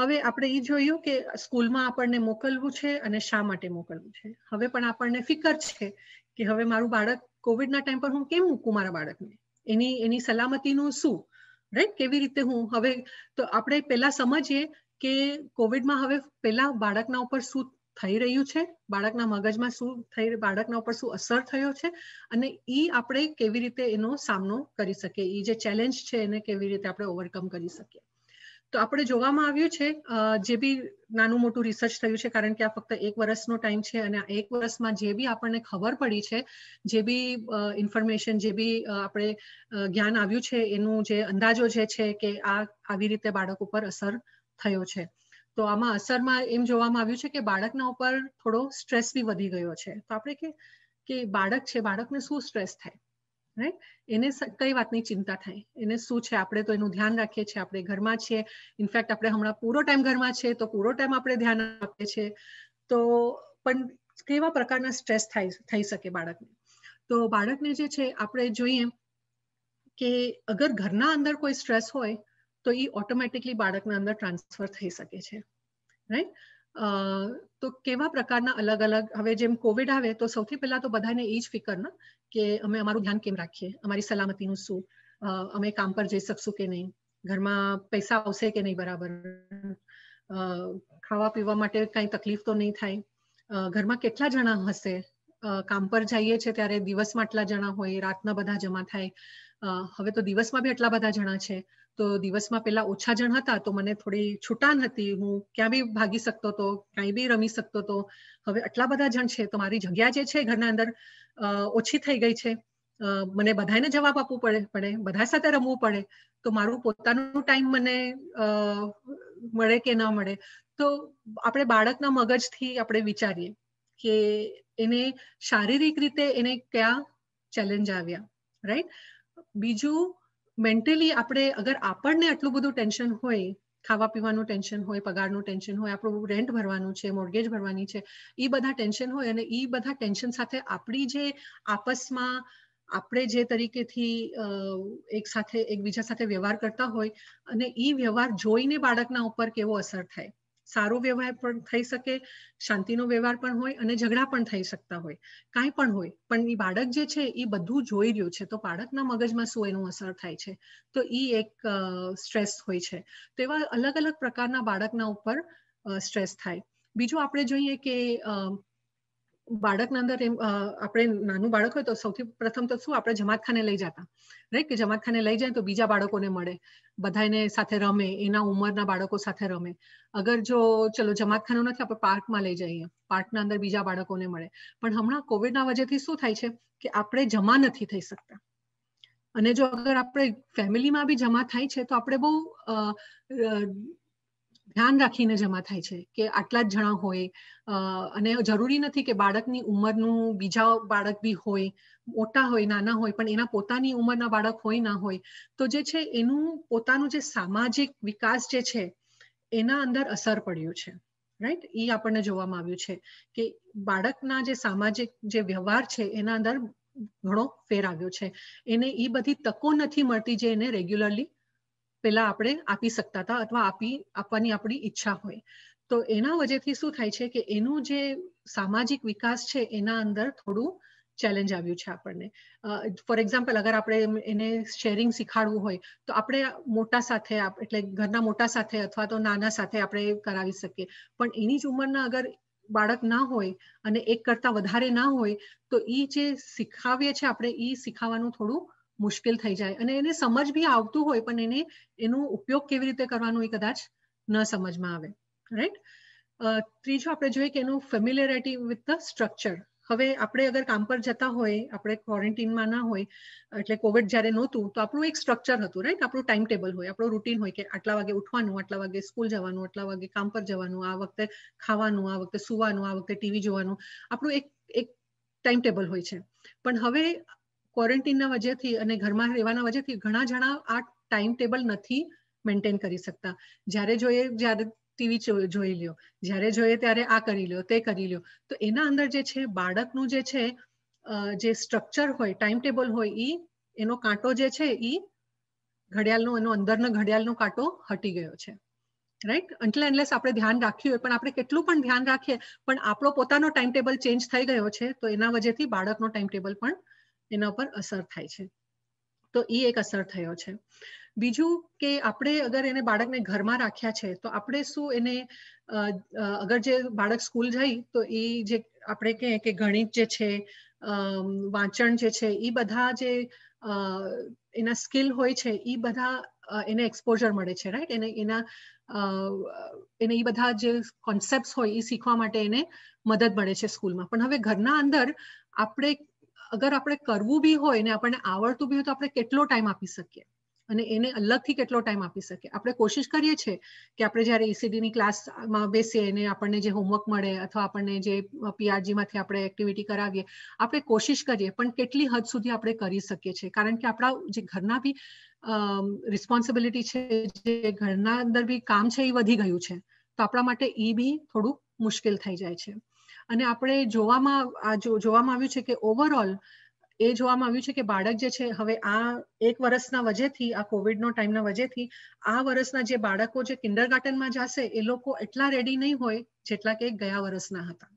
હવે આપણે એ જોયું કે સ્કૂલમાં આપણને મોકલવું છે અને શા માટે મોકલવું છે હવે પણ આપણને ફિકર છે કે હવે મારું બાળક કોવિડના ટાઈમ પર હું કેમ મૂકું મારા બાળકને એની એની સલામતીનું શું રાઈટ કેવી રીતે હું હવે તો આપણે પહેલા સમજીએ કે કોવિડમાં હવે પહેલા બાળકના ઉપર શું થઈ રહ્યું છે બાળકના મગજમાં શું થઈ બાળકના ઉપર શું અસર થયો છે અને એ આપણે કેવી રીતે એનો સામનો કરી શકીએ એ જે ચેલેન્જ છે એને કેવી રીતે આપણે ઓવરકમ કરી શકીએ તો આપણે જોવામાં આવ્યું છે જે બી નાનું મોટું રિસર્ચ થયું છે કારણ કે આ ફક્ત એક વર્ષનો ટાઈમ છે અને આ એક વર્ષમાં જે બી આપણને ખબર પડી છે જે બી ઇન્ફોર્મેશન જે બી આપણે જ્ઞાન આવ્યું છે એનું જે અંદાજો જે છે કે આ આવી રીતે બાળક ઉપર અસર થયો છે તો આમાં અસરમાં એમ જોવામાં આવ્યું છે કે બાળકના ઉપર થોડો સ્ટ્રેસ બી વધી ગયો છે તો આપણે કે બાળક છે બાળકને શું સ્ટ્રેસ થાય રાઈટ એને કઈ વાતની ચિંતા થાય એને શું છે આપણે તો એનું ધ્યાન રાખીએ છીએ આપણે ઘરમાં છીએ ઇનફેક્ટ આપણે હમણાં પૂરો ટાઈમ ઘરમાં છીએ તો પૂરો ટાઈમ આપણે ધ્યાન આપીએ છીએ તો પણ કેવા પ્રકારના સ્ટ્રેસ થાય થઈ શકે બાળકને તો બાળકને જે છે આપણે જોઈએ કે અગર ઘરના અંદર કોઈ સ્ટ્રેસ હોય તો એ ઓટોમેટિકલી બાળકના અંદર ટ્રાન્સફર થઈ શકે છે રાઈટ તો કેવા પ્રકારના અલગ અલગ હવે જેમ કોવિડ આવે તો સૌથી પહેલા તો બધાને એ જ ફિકર ને કે અમે અમારું ધ્યાન કેમ રાખીએ અમારી સલામતીનું શું અમે કામ પર જઈ શકશું કે નહીં ઘરમાં પૈસા આવશે કે નહીં બરાબર ખાવા પીવા માટે કઈ તકલીફ તો નહીં થાય ઘરમાં કેટલા જણા હશે કામ પર જઈએ છે ત્યારે દિવસમાં આટલા જણા હોય રાતના બધા જમા થાય હવે તો દિવસમાં બી આટલા બધા જણા છે તો દિવસમાં પેલા ઓછા જણ હતા તો મને થોડી છૂટાન હતી હું ક્યાં બી ભાગી શકતો હતો ક્યાંય બી રમી શકતો હતો હવે આટલા બધા જણ છે તો મારી જગ્યા જે છે ઘરના અંદર ઓછી થઈ ગઈ છે મને બધાને જવાબ આપવું પડે પડે બધા સાથે રમવું પડે તો મારું પોતાનું ટાઈમ મને મળે કે ન મળે તો આપણે બાળકના મગજથી આપણે વિચારીએ કે એને શારીરિક રીતે એને કયા ચેલેન્જ આવ્યા રાઈટ બીજું મેન્ટલી આપણે અગર આપણને આટલું બધું ટેન્શન હોય ખાવા પીવાનું ટેન્શન હોય પગારનું ટેન્શન હોય આપણું રેન્ટ ભરવાનું છે મોર્ગેજ ભરવાની છે એ બધા ટેન્શન હોય અને એ બધા ટેન્શન સાથે આપણી જે આપસમાં આપણે જે તરીકેથી એક સાથે એકબીજા સાથે વ્યવહાર કરતા હોય અને એ વ્યવહાર જોઈને બાળકના ઉપર કેવો અસર થાય સારો વ્યવહાર પણ થઈ શકે શાંતિનો વ્યવહાર પણ હોય અને ઝઘડા પણ થઈ શકતા હોય કાંઈ પણ હોય પણ એ બાળક જે છે એ બધું જોઈ રહ્યું છે તો બાળકના મગજમાં શું એનું અસર થાય છે તો એ એક સ્ટ્રેસ હોય છે તો એવા અલગ અલગ પ્રકારના બાળકના ઉપર સ્ટ્રેસ થાય બીજું આપણે જોઈએ કે બાળકના અંદર એમ આપણે નાનું બાળક હોય તો સૌથી પ્રથમ તો શું આપણે જમાતખાને લઈ જતા રાઈટ કે જમાતખાને લઈ જાય તો બીજા બાળકોને મળે બધા એને સાથે રમે એના ઉંમરના બાળકો સાથે રમે અગર જો ચલો જમાતખાનું નથી આપણે પાર્કમાં લઈ જઈએ પાર્કના અંદર બીજા બાળકોને મળે પણ હમણાં કોવિડના વજહથી શું થાય છે કે આપણે જમા નથી થઈ શકતા અને જો અગર આપણે ફેમિલીમાં બી જમા થાય છે તો આપણે બહુ ધ્યાન રાખીને જમા થાય છે કે આટલા જ જણા હોય અને જરૂરી નથી કે બાળકની ઉંમરનું બીજા બાળક બી હોય મોટા હોય નાના હોય પણ એના પોતાની ઉંમરના બાળક હોય ના હોય તો જે છે એનું પોતાનું જે સામાજિક વિકાસ જે છે એના અંદર અસર પડ્યું છે રાઈટ એ આપણને જોવામાં આવ્યું છે કે બાળકના જે સામાજિક જે વ્યવહાર છે એના અંદર ઘણો ફેર આવ્યો છે એને એ બધી તકો નથી મળતી જે એને રેગ્યુલરલી પહેલા આપણે આપી શકતા હતા અથવા આપી આપવાની આપણી ઈચ્છા હોય તો એના વજેથી શું થાય છે કે એનું જે સામાજિક વિકાસ છે એના અંદર થોડું ચેલેન્જ આવ્યું છે આપણને ફોર એક્ઝામ્પલ અગર આપણે એને શેરિંગ શીખાડવું હોય તો આપણે મોટા સાથે એટલે ઘરના મોટા સાથે અથવા તો નાના સાથે આપણે કરાવી શકીએ પણ એની જ ઉંમરના અગર બાળક ના હોય અને એક કરતા વધારે ના હોય તો એ જે શીખાવીએ છીએ આપણે એ શીખાવાનું થોડું મુશ્કેલ થઈ જાય અને એને સમજ બી આવતું હોય પણ એને એનો ઉપયોગ કેવી રીતે કરવાનો એ કદાચ ન સમજમાં આવે રાઈટ ત્રીજું આપણે જોઈએ કે એનું ફેમિલિયરિટી વિથ ધ સ્ટ્રક્ચર હવે આપણે અગર કામ પર જતા હોય આપણે ક્વોરન્ટીનમાં ના હોય એટલે કોવિડ જ્યારે નહોતું તો આપણું એક સ્ટ્રક્ચર હતું રાઈટ આપણું ટાઈમ ટેબલ હોય આપણું રૂટીન હોય કે આટલા વાગે ઉઠવાનું આટલા વાગે સ્કૂલ જવાનું આટલા વાગે કામ પર જવાનું આ વખતે ખાવાનું આ વખતે સુવાનું આ વખતે ટીવી જોવાનું આપણું એક એક ટાઈમ ટેબલ હોય છે પણ હવે ક્વોરન્ટીનના વજેથી અને ઘરમાં રહેવાના વજેથી ઘણા જણા આ ટાઈમ ટેબલ નથી મેન્ટેન કરી શકતા જ્યારે જોઈએ જ્યારે ટીવી જોઈ લ્યો જ્યારે જોઈએ ત્યારે આ કરી લ્યો તે કરી લ્યો તો એના અંદર જે છે બાળકનું જે છે જે સ્ટ્રક્ચર હોય ટાઈમ ટેબલ હોય એ એનો કાંટો જે છે એ ઘડિયાળનો એનો અંદરનો ઘડિયાળનો કાંટો હટી ગયો છે રાઈટ એટલે અનલેસ આપણે ધ્યાન રાખ્યું હોય પણ આપણે કેટલું પણ ધ્યાન રાખીએ પણ આપણો પોતાનો ટાઈમ ટેબલ ચેન્જ થઈ ગયો છે તો એના વજેથી બાળકનો ટાઈમ ટેબલ પણ એના ઉપર અસર થાય છે તો એ એક અસર થયો છે બીજું કે આપણે અગર એને બાળકને ઘરમાં રાખ્યા છે તો આપણે શું એને અગર જે બાળક સ્કૂલ જાય તો એ જે આપણે કહે કે ગણિત જે છે વાંચન જે છે એ બધા જે એના સ્કિલ હોય છે એ બધા એને એક્સપોઝર મળે છે રાઈટ એને એના એને એ બધા જે કોન્સેપ્ટ હોય એ શીખવા માટે એને મદદ મળે છે સ્કૂલમાં પણ હવે ઘરના અંદર આપણે અગર આપણે કરવું બી હોય ને આપણને આવડતું બી હોય તો આપણે કેટલો ટાઈમ આપી શકીએ અને એને અલગથી કેટલો ટાઈમ આપી શકીએ આપણે કોશિશ કરીએ છીએ કે આપણે જ્યારે એસીડીની e ક્લાસમાં બેસીએ અને આપણને જે હોમવર્ક મળે અથવા આપણને જે પીઆરજીમાંથી આપણે એક્ટિવિટી કરાવીએ આપણે કોશિશ કરીએ પણ કેટલી હદ સુધી આપણે કરી શકીએ છીએ કારણ કે આપણા જે ઘરના બી રિસ્પોન્સિબિલિટી છે જે ઘરના અંદર બી કામ છે એ વધી ગયું છે તો આપણા માટે એ બી થોડું મુશ્કેલ થઈ જાય છે અને આપણે જોવામાં આ જોવામાં આવ્યું છે કે ઓવરઓલ એ જોવામાં આવ્યું છે કે બાળક જે છે હવે આ એક વર્ષના વજેથી આ કોવિડનો ટાઈમના વજેથી આ વર્ષના જે બાળકો જે કિન્ડરગાર્ટનમાં જશે એ લોકો એટલા રેડી નહીં હોય જેટલા કે ગયા વર્ષના હતા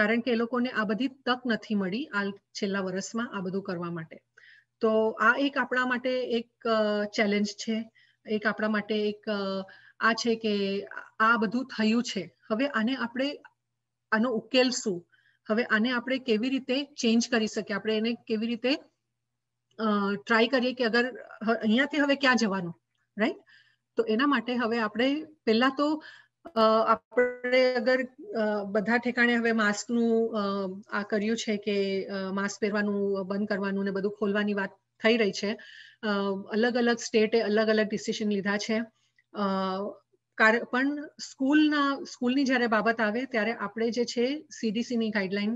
કારણ કે એ લોકોને આ બધી તક નથી મળી આ છેલ્લા વર્ષમાં આ બધું કરવા માટે તો આ એક આપણા માટે એક ચેલેન્જ છે એક આપણા માટે એક આ છે કે આ બધું થયું છે હવે આને આપણે આનો ઉકેલ શું હવે આને આપણે કેવી રીતે ચેન્જ કરી શકીએ આપણે એને કેવી રીતે ટ્રાય કરીએ કે અગર અહીંયાથી હવે ક્યાં જવાનું રાઈટ તો એના માટે હવે આપણે પહેલા તો આપણે અગર બધા ઠેકાણે હવે માસ્કનું આ કર્યું છે કે માસ્ક પહેરવાનું બંધ કરવાનું ને બધું ખોલવાની વાત થઈ રહી છે અલગ અલગ સ્ટેટે અલગ અલગ ડિસિશન લીધા છે કારણ પણ સ્કૂલના સ્કૂલની જ્યારે બાબત આવે ત્યારે આપણે જે છે સીડીસીની ગાઈડલાઈન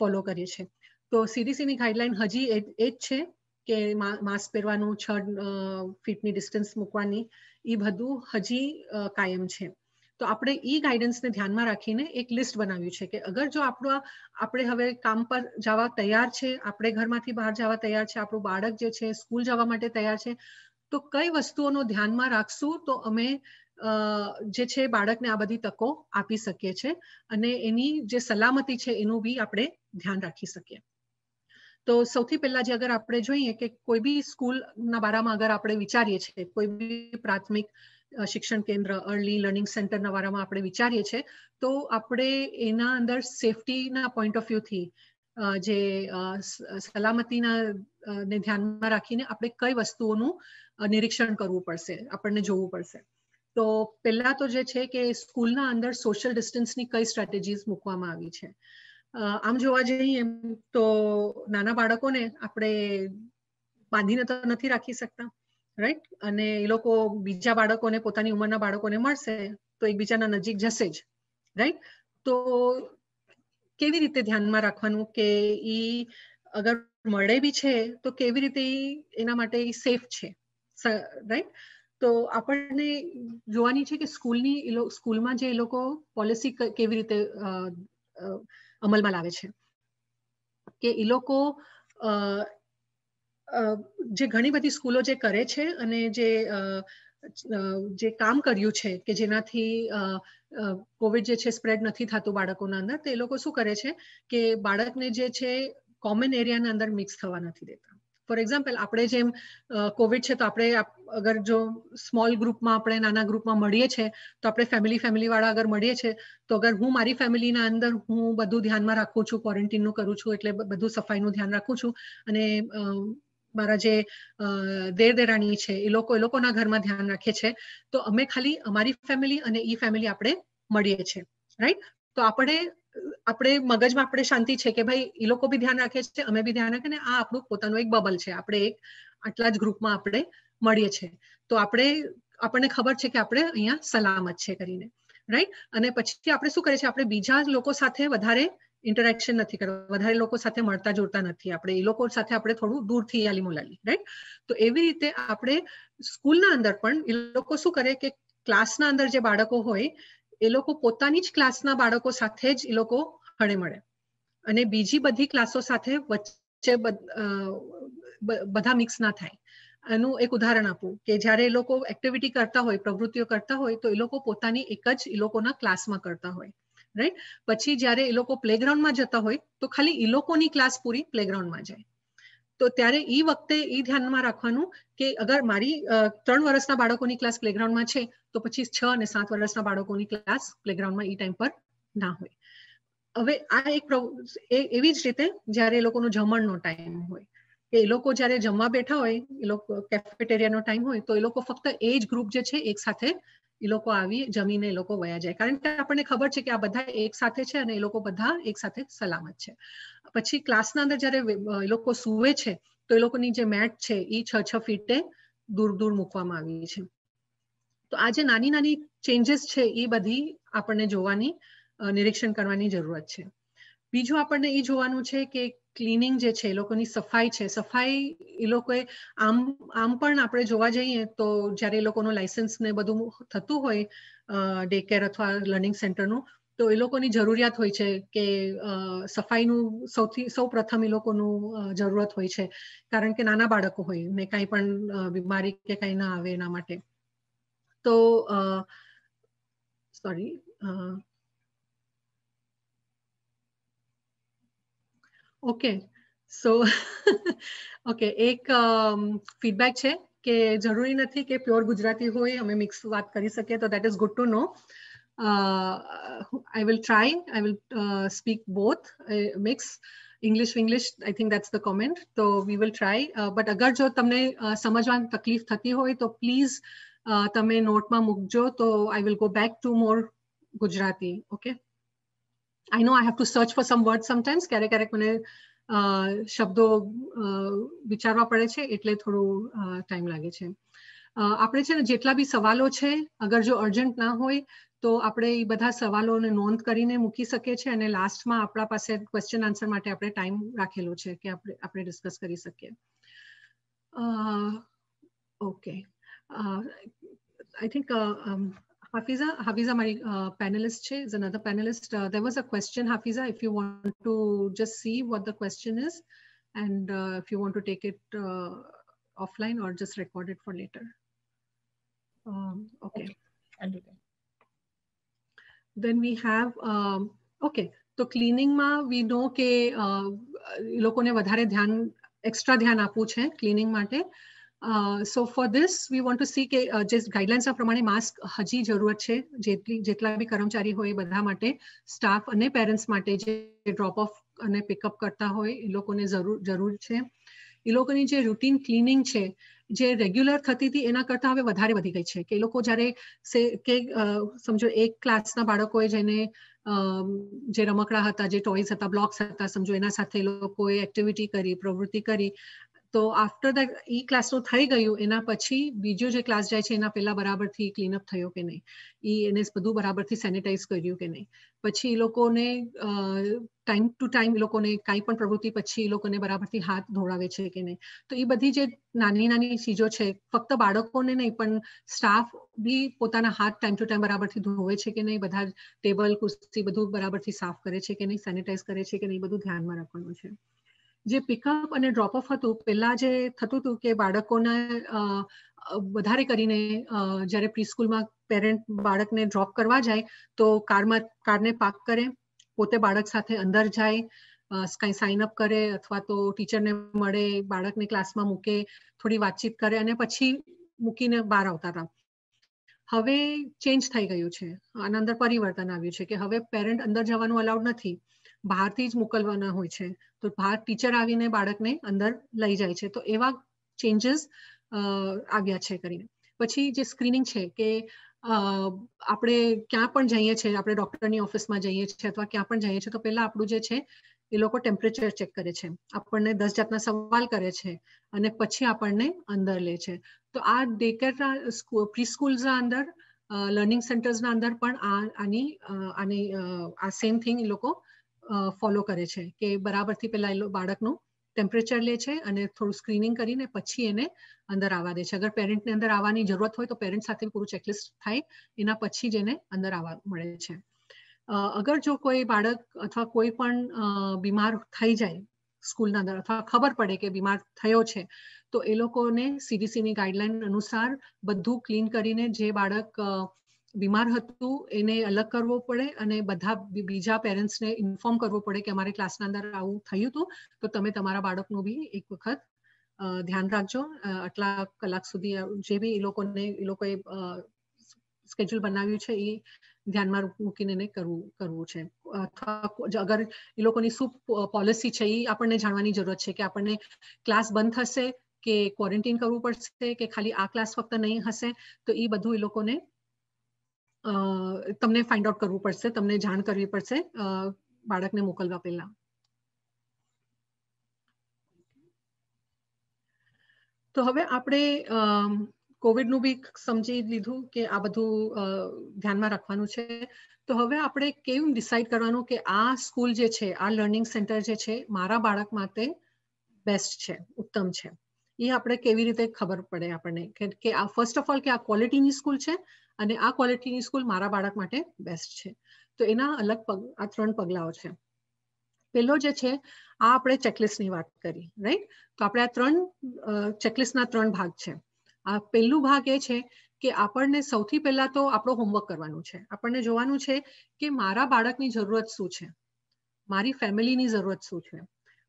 ફોલો કરીએ છીએ તો સીડીસીની ગાઈડલાઈન હજી એ જ છે કે માસ્ક પહેરવાનું છ ફીટની ડિસ્ટન્સ મૂકવાની એ બધું હજી કાયમ છે તો આપણે એ ગાઈડન્સને ધ્યાનમાં રાખીને એક લિસ્ટ બનાવ્યું છે કે અગર જો આપણું આપણે હવે કામ પર જવા તૈયાર છે આપણે ઘરમાંથી બહાર જવા તૈયાર છે આપણું બાળક જે છે સ્કૂલ જવા માટે તૈયાર છે તો કઈ વસ્તુઓનો ધ્યાનમાં રાખશું તો અમે જે છે બાળકને આ બધી તકો આપી શકીએ છે અને એની જે સલામતી છે એનું બી આપણે ધ્યાન રાખી શકીએ તો સૌથી પહેલા જે અગર આપણે જોઈએ કે કોઈ બી સ્કૂલના બારામાં અગર આપણે વિચારીએ છીએ કોઈ બી પ્રાથમિક શિક્ષણ કેન્દ્ર અર્લી લર્નિંગ સેન્ટરના બારામાં આપણે વિચારીએ છીએ તો આપણે એના અંદર સેફટીના પોઈન્ટ ઓફ વ્યૂથી જે સલામતીના ને ધ્યાનમાં રાખીને આપણે કઈ વસ્તુઓનું નિરીક્ષણ કરવું પડશે આપણને જોવું પડશે તો પહેલાં તો જે છે કે સ્કૂલના અંદર સોશિયલ ડિસ્ટન્સની કઈ સ્ટ્રેટેજીસ મૂકવામાં આવી છે આમ જોવા જઈએ તો નાના બાળકોને આપણે બાંધીને તો નથી રાખી શકતા રાઈટ અને એ લોકો બીજા બાળકોને પોતાની ઉંમરના બાળકોને મળશે તો એકબીજાના નજીક જશે જ રાઈટ તો કેવી રીતે ધ્યાનમાં રાખવાનું કે એ અગર મળે બી છે તો કેવી રીતે એના માટે સેફ છે રાઈટ તો આપણને જોવાની છે કે સ્કૂલની સ્કૂલમાં જે એ લોકો પોલિસી કેવી રીતે અમલમાં લાવે છે કે એ લોકો જે ઘણી બધી સ્કૂલો જે કરે છે અને જે જે કામ કર્યું છે કે જેનાથી કોવિડ જે છે સ્પ્રેડ નથી થતું બાળકોના અંદર તો એ લોકો શું કરે છે કે બાળકને જે છે કોમન એરિયાના અંદર મિક્સ થવા નથી દેતા ફોર એક્ઝામ્પલ આપણે જેમ કોવિડ છે તો આપણે અગર જો સ્મોલ ગ્રુપમાં આપણે નાના ગ્રુપમાં મળીએ છીએ તો આપણે ફેમિલી ફેમિલીવાળા અગર મળીએ છીએ તો અગર હું મારી ફેમિલીના અંદર હું બધું ધ્યાનમાં રાખું છું ક્વોરન્ટીનનું કરું છું એટલે બધું સફાઈનું ધ્યાન રાખું છું અને મારા જે દેર દેરાણી છે એ લોકો એ લોકોના ઘરમાં ધ્યાન રાખે છે તો અમે ખાલી અમારી ફેમિલી અને ઈ ફેમિલી આપણે મળીએ છીએ રાઈટ તો આપણે આપણે મગજમાં આપણે શાંતિ છે કે ભાઈ એ લોકો બી ધ્યાન રાખે છે અમે બી ધ્યાન રાખે ને આ આપણું પોતાનું એક બબલ છે આપણે એક આટલા જ ગ્રુપમાં આપણે મળીએ છીએ તો આપણે આપણને ખબર છે કે આપણે અહીંયા સલામત છે કરીને રાઈટ અને પછી આપણે શું કરીએ છીએ આપણે બીજા લોકો સાથે વધારે ઇન્ટરેક્શન નથી કરવા વધારે લોકો સાથે મળતા જોડતા નથી આપણે એ લોકો સાથે આપણે થોડું દૂરથી આલી મુલાલી રાઈટ તો એવી રીતે આપણે સ્કૂલના અંદર પણ એ લોકો શું કરે કે ક્લાસના અંદર જે બાળકો હોય એ લોકો પોતાની જ ક્લાસના બાળકો સાથે જ એ લોકો હણે મળે અને બીજી બધી ક્લાસો સાથે વચ્ચે બધા મિક્સ ના થાય એનું એક ઉદાહરણ આપું કે જ્યારે એ લોકો એક્ટિવિટી કરતા હોય પ્રવૃત્તિઓ કરતા હોય તો એ લોકો પોતાની એક જ એ લોકોના ક્લાસમાં કરતા હોય રાઈટ પછી જ્યારે એ લોકો પ્લેગ્રાઉન્ડમાં જતા હોય તો ખાલી એ લોકોની ક્લાસ પૂરી પ્લેગ્રાઉન્ડમાં જાય તો ત્યારે એ વખતે એ ધ્યાનમાં રાખવાનું કે અગર મારી ત્રણ વર્ષના બાળકોની ક્લાસ પ્લેગ્રાઉન્ડમાં છે તો પછી છ અને સાત વર્ષના બાળકોની ક્લાસ પ્લેગ્રાઉન્ડમાં એ ટાઈમ પર ના હોય હવે આ એક એવી જ રીતે જ્યારે એ લોકોનો જમણનો ટાઈમ હોય કે એ લોકો જ્યારે જમવા બેઠા હોય એ લોકો કેફેટેરિયાનો ટાઈમ હોય તો એ લોકો ફક્ત એજ ગ્રુપ જે છે એક સાથે એ લોકો આવી જમીને એ લોકો વયા જાય કારણ કે આપણને ખબર છે કે આ બધા એક સાથે છે અને એ લોકો બધા એક સાથે સલામત છે પછી ક્લાસના અંદર જ્યારે એ લોકો સુવે છે તો એ લોકોની જે મેટ છે એ છ છ ફીટે દૂર દૂર મૂકવામાં આવી છે તો આ જે નાની નાની ચેન્જીસ છે એ બધી આપણને જોવાની નિરીક્ષણ કરવાની જરૂરત છે બીજું આપણને એ જોવાનું છે કે ક્લિનિંગ જે છે એ લોકોની સફાઈ છે સફાઈ એ લોકોએ આમ આમ પણ આપણે જોવા જઈએ તો જ્યારે એ લોકોનું લાયસન્સ ને બધું થતું હોય ડે કેર અથવા લર્નિંગ સેન્ટરનું તો એ લોકોની જરૂરિયાત હોય છે કે સફાઈનું સૌથી સૌ પ્રથમ એ લોકોનું જરૂરત હોય છે કારણ કે નાના બાળકો હોય ને કાંઈ પણ બીમારી કે કાંઈ ના આવે એના માટે તો સોરી ઓકે સો ઓકે એક ફીડબેક um, છે કે જરૂરી નથી કે પ્યોર ગુજરાતી હોય અમે મિક્સ વાત કરી શકીએ તો that is good to know I will try I will speak both mix English English I think that's the comment તો વી વિલ ટ્રાય બટ અગર જો તમને સમજવાની તકલીફ થતી હોય તો પ્લીઝ તમે નોટમાં મૂકજો તો I will go back to more Gujarati okay I know I have to search for some words sometimes ક્યારેક ક્યારેક મને શબ્દો વિચારવા પડે છે એટલે થોડું ટાઈમ લાગે છે આપણે છે ને જેટલા બી સવાલો છે અગર જો અર્જન્ટ ના હોય તો આપણે એ બધા સવાલોને નોંધ કરીને મૂકી શકીએ છીએ અને લાસ્ટમાં આપણા પાસે ક્વેશ્ચન આન્સર માટે આપણે ટાઈમ રાખેલો છે કે આપણે આપણે ડિસ્કસ કરી શકીએ okay I think Hafiza, Hafiza, my uh, panelist che, is another panelist. Uh, there was a question, Hafiza, if you want to just see what the question is, and uh, if you want to take it uh, offline or just record it for later. Um, okay. okay. I'll do that. Then we have, um, okay, તો ક્લિનિંગમાં વી નો કે લોકોને વધારે ધ્યાન એક્સ્ટ્રા ધ્યાન આપવું છે ક્લિનિંગ માટે so for this we want to see કે જે ગાઈડલાઇન્સ પ્રમાણે માસ્ક હજી જરૂર છે જેટલી જેટલા બી કર્મચારી હોય બધા માટે સ્ટાફ અને પેરેન્ટ્સ માટે જે ડ્રોપ ઓફ અને પિકઅપ કરતા હોય એ લોકોને જરૂર જરૂર છે એ લોકોની જે રૂટીન ક્લિનિંગ છે જે રેગ્યુલર થતી હતી એના કરતાં હવે વધારે વધી ગઈ છે કે લોકો જ્યારે સે કે સમજો એક ક્લાસના બાળકોએ જેને જે રમકડા હતા જે ટોયસ હતા બ્લોક્સ હતા સમજો એના સાથે લોકોએ એક્ટિવિટી કરી પ્રવૃત્તિ કરી તો આફ્ટર દેટ ઈ ક્લાસ તો થઈ ગયું એના પછી બીજો જે ક્લાસ જાય છે એના પહેલા બરાબરથી ક્લીનઅપ થયો કે નહીં ઈ એને બધું બરાબરથી સેનિટાઈઝ કર્યું કે નહીં પછી એ લોકોને ટાઈમ ટુ ટાઈમ એ લોકોને કાંઈ પણ પ્રવૃત્તિ પછી એ લોકોને બરાબરથી હાથ ધોળાવે છે કે નહીં તો એ બધી જે નાની નાની ચીજો છે ફક્ત બાળકોને નહીં પણ સ્ટાફ બી પોતાના હાથ ટાઈમ ટુ ટાઈમ બરાબરથી ધોવે છે કે નહીં બધા ટેબલ ખુરશી બધું બરાબરથી સાફ કરે છે કે નહીં સેનિટાઈઝ કરે છે કે નહીં બધું ધ્યાનમાં રાખવાનું છે જે પિકઅપ અને ડ્રોપ ઓફ હતું પહેલાં જે થતું હતું કે બાળકોને વધારે કરીને જ્યારે પ્રીસ્કૂલમાં પેરેન્ટ બાળકને ડ્રોપ કરવા જાય તો કારમાં કારને પાર્ક કરે પોતે બાળક સાથે અંદર જાય કંઈ સાઇન અપ કરે અથવા તો ટીચરને મળે બાળકને ક્લાસમાં મૂકે થોડી વાતચીત કરે અને પછી મૂકીને બહાર આવતા હતા હવે ચેન્જ થઈ ગયું છે આના અંદર પરિવર્તન આવ્યું છે કે હવે પેરેન્ટ અંદર જવાનું અલાઉડ નથી બહારથી જ મોકલવાના હોય છે તો બહાર ટીચર આવીને બાળકને અંદર લઈ જાય છે તો એવા ચેન્જીસ આવ્યા છે કરીને પછી જે સ્ક્રીનિંગ છે કે આપણે ક્યાં પણ જઈએ છીએ આપણે ડૉક્ટરની ઓફિસમાં જઈએ છીએ અથવા ક્યાં પણ જઈએ છીએ તો પહેલાં આપણું જે છે એ લોકો ટેમ્પરેચર ચેક કરે છે આપણને દસ જાતના સવાલ કરે છે અને પછી આપણને અંદર લે છે તો આ ડેકેરના પ્રી સ્કૂલ્સના અંદર લર્નિંગ સેન્ટર્સના અંદર પણ આ આની આની આ સેમ થિંગ એ લોકો ફોલો કરે છે કે બરાબરથી પહેલા એ બાળકનું ટેમ્પરેચર લે છે અને થોડું સ્ક્રીનિંગ કરીને પછી એને અંદર આવવા દે છે અગર પેરેન્ટને અંદર આવવાની જરૂરત હોય તો પેરેન્ટ સાથે પૂરું ચેકલિસ્ટ થાય એના પછી જ એને અંદર આવવા મળે છે અગર જો કોઈ બાળક અથવા કોઈ પણ બીમાર થઈ જાય સ્કૂલના અંદર અથવા ખબર પડે કે બીમાર થયો છે તો એ લોકોને સીડીસીની ગાઈડલાઈન અનુસાર બધું ક્લીન કરીને જે બાળક બીમાર હતું એને અલગ કરવો પડે અને બધા બીજા પેરેન્ટ્સને ઇન્ફોર્મ કરવો પડે કે અમારે ક્લાસના અંદર આવું થયું હતું તો તમે તમારા બાળકનું બી એક વખત ધ્યાન રાખજો આટલા કલાક સુધી જે બી એ લોકોને એ લોકોએ સ્કેડ્યુલ બનાવ્યું છે એ ધ્યાનમાં મૂકીને કરવું કરવું છે અથવા અગર એ લોકોની શું પોલિસી છે એ આપણને જાણવાની જરૂરત છે કે આપણને ક્લાસ બંધ થશે કે ક્વોરન્ટીન કરવું પડશે કે ખાલી આ ક્લાસ ફક્ત નહીં હશે તો એ બધું એ લોકોને તમને ફાઇન્ડ આઉટ કરવું પડશે તમને જાણ કરવી પડશે બાળકને મોકલવા પહેલા તો હવે આપણે કોવિડનું બી સમજી લીધું કે આ બધું ધ્યાનમાં રાખવાનું છે તો હવે આપણે કેવું ડિસાઈડ કરવાનું કે આ સ્કૂલ જે છે આ લર્નિંગ સેન્ટર જે છે મારા બાળક માટે બેસ્ટ છે ઉત્તમ છે એ આપણે કેવી રીતે ખબર પડે આપણને કે આ ફર્સ્ટ ઓફ ઓલ કે આ ક્વોલિટીની સ્કૂલ છે અને આ ક્વોલિટીની સ્કૂલ મારા બાળક માટે બેસ્ટ છે તો એના અલગ આ ત્રણ પગલાઓ છે પહેલો જે છે આ આપણે ચેકલિસ્ટની વાત કરી રાઈટ તો આપણે આ ત્રણ ચેકલિસ્ટના ત્રણ ભાગ છે આ પહેલું ભાગ એ છે કે આપણને સૌથી પહેલા તો આપણો હોમવર્ક કરવાનું છે આપણને જોવાનું છે કે મારા બાળકની જરૂરત શું છે મારી ફેમિલીની જરૂરત શું છે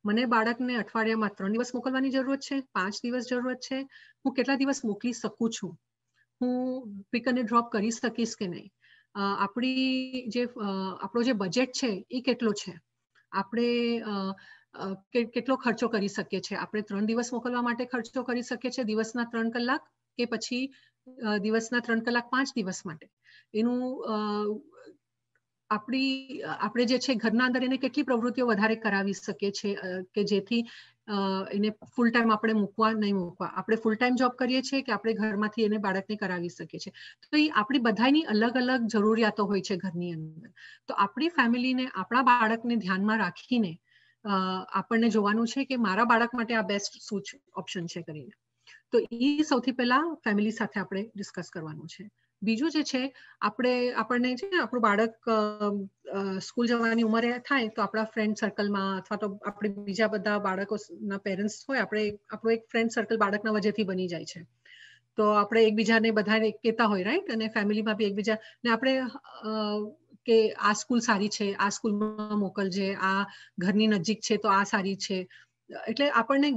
મને બાળકને અઠવાડિયામાં ત્રણ દિવસ મોકલવાની જરૂરત છે પાંચ દિવસ જરૂરત છે હું કેટલા દિવસ મોકલી શકું છું હું પિક અને ડ્રોપ કરી શકીશ કે નહીં આપણી જે આપણો જે બજેટ છે એ કેટલો છે આપણે કેટલો ખર્ચો કરી શકીએ છીએ આપણે ત્રણ દિવસ મોકલવા માટે ખર્ચો કરી શકીએ છીએ દિવસના ત્રણ કલાક કે પછી દિવસના ત્રણ કલાક પાંચ દિવસ માટે એનું આપણી આપણે જે છે ઘરના અંદર એને કેટલી પ્રવૃત્તિઓ વધારે કરાવી શકીએ છીએ કે જેથી એને ફૂલ ટાઈમ આપણે મૂકવા નહીં મૂકવા આપણે ફૂલ ટાઈમ જોબ કરીએ છીએ કે આપણે ઘરમાંથી એને બાળકને કરાવી શકીએ છીએ તો એ આપણી બધાની અલગ અલગ જરૂરિયાતો હોય છે ઘરની અંદર તો આપણી ફેમિલીને આપણા બાળકને ધ્યાનમાં રાખીને આપણને જોવાનું છે કે મારા બાળક માટે આ બેસ્ટ શું ઓપ્શન છે કરીને તો એ સૌથી પહેલા ફેમિલી સાથે આપણે ડિસ્કસ કરવાનું છે બીજું જે છે આપણે આપણને છે આપણું બાળક સ્કૂલ જવાની ઉંમરે થાય તો આપણા ફ્રેન્ડ સર્કલમાં અથવા તો આપણે બીજા બધા બાળકોના પેરેન્ટ્સ હોય આપણે આપણો એક ફ્રેન્ડ સર્કલ બાળકના વજેથી બની જાય છે તો આપણે એકબીજાને બધા કહેતા હોય રાઈટ અને ફેમિલીમાં બી એકબીજા ને આપણે કે આ સ્કૂલ સારી છે આ સ્કૂલમાં મોકલજે આ ઘરની નજીક છે તો આ સારી છે એટલે આપણને